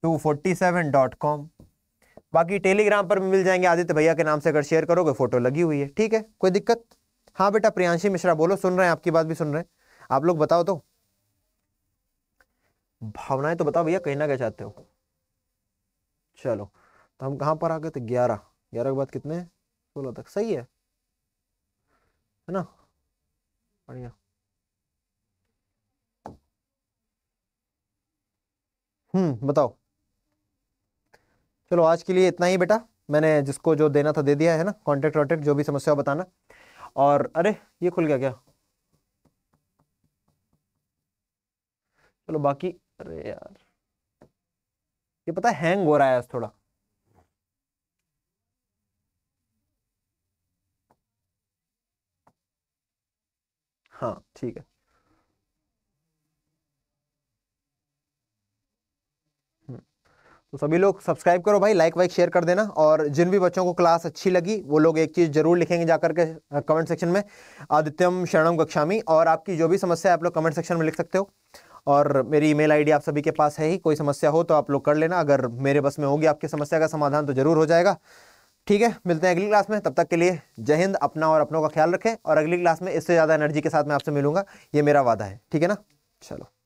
two forty seven dot com बाकी टेलीग्राम पर भी मिल जाएंगे आदित्य भैया के नाम से अगर शेयर करोगे फोटो लगी हुई है ठीक है कोई दिक्कत हाँ बेटा प्रियांशी मिश्रा बोलो सुन रहे हैं आपकी बात भी सुन रहे हैं आप लोग बताओ तो भावनाएं तो बताओ भैया कहना क्या चाहते हो चलो तो हम कहाँ पर आ गए थे ग्यारह ग्यारह के बाद कितने सोलह तक सही है है ना बढ़िया हम्म बताओ चलो आज के लिए इतना ही बेटा मैंने जिसको जो देना था दे दिया है ना कॉन्टेक्ट वॉन्टेक्ट जो भी समस्या हो बताना और अरे ये खुल गया क्या चलो बाकी अरे यार ये पता है हैंग हो रहा है आज थोड़ा हाँ ठीक है हम्म, तो सभी लोग सब्सक्राइब करो भाई लाइक वाइक शेयर कर देना और जिन भी बच्चों को क्लास अच्छी लगी वो लोग एक चीज़ जरूर लिखेंगे जाकर के कमेंट सेक्शन में आदित्यम शरणम कक्षामी और आपकी जो भी समस्या है आप लोग कमेंट सेक्शन में लिख सकते हो और मेरी ईमेल आईडी आप सभी के पास है ही कोई समस्या हो तो आप लोग कर लेना अगर मेरे बस में होगी आपकी समस्या का समाधान तो जरूर हो जाएगा ठीक है मिलते हैं अगली क्लास में तब तक के लिए जय हिंद अपना और अपनों का ख्याल रखें और अगली क्लास में इससे ज़्यादा एनर्जी के साथ मैं आपसे मिलूंगा ये मेरा वादा है ठीक है ना चलो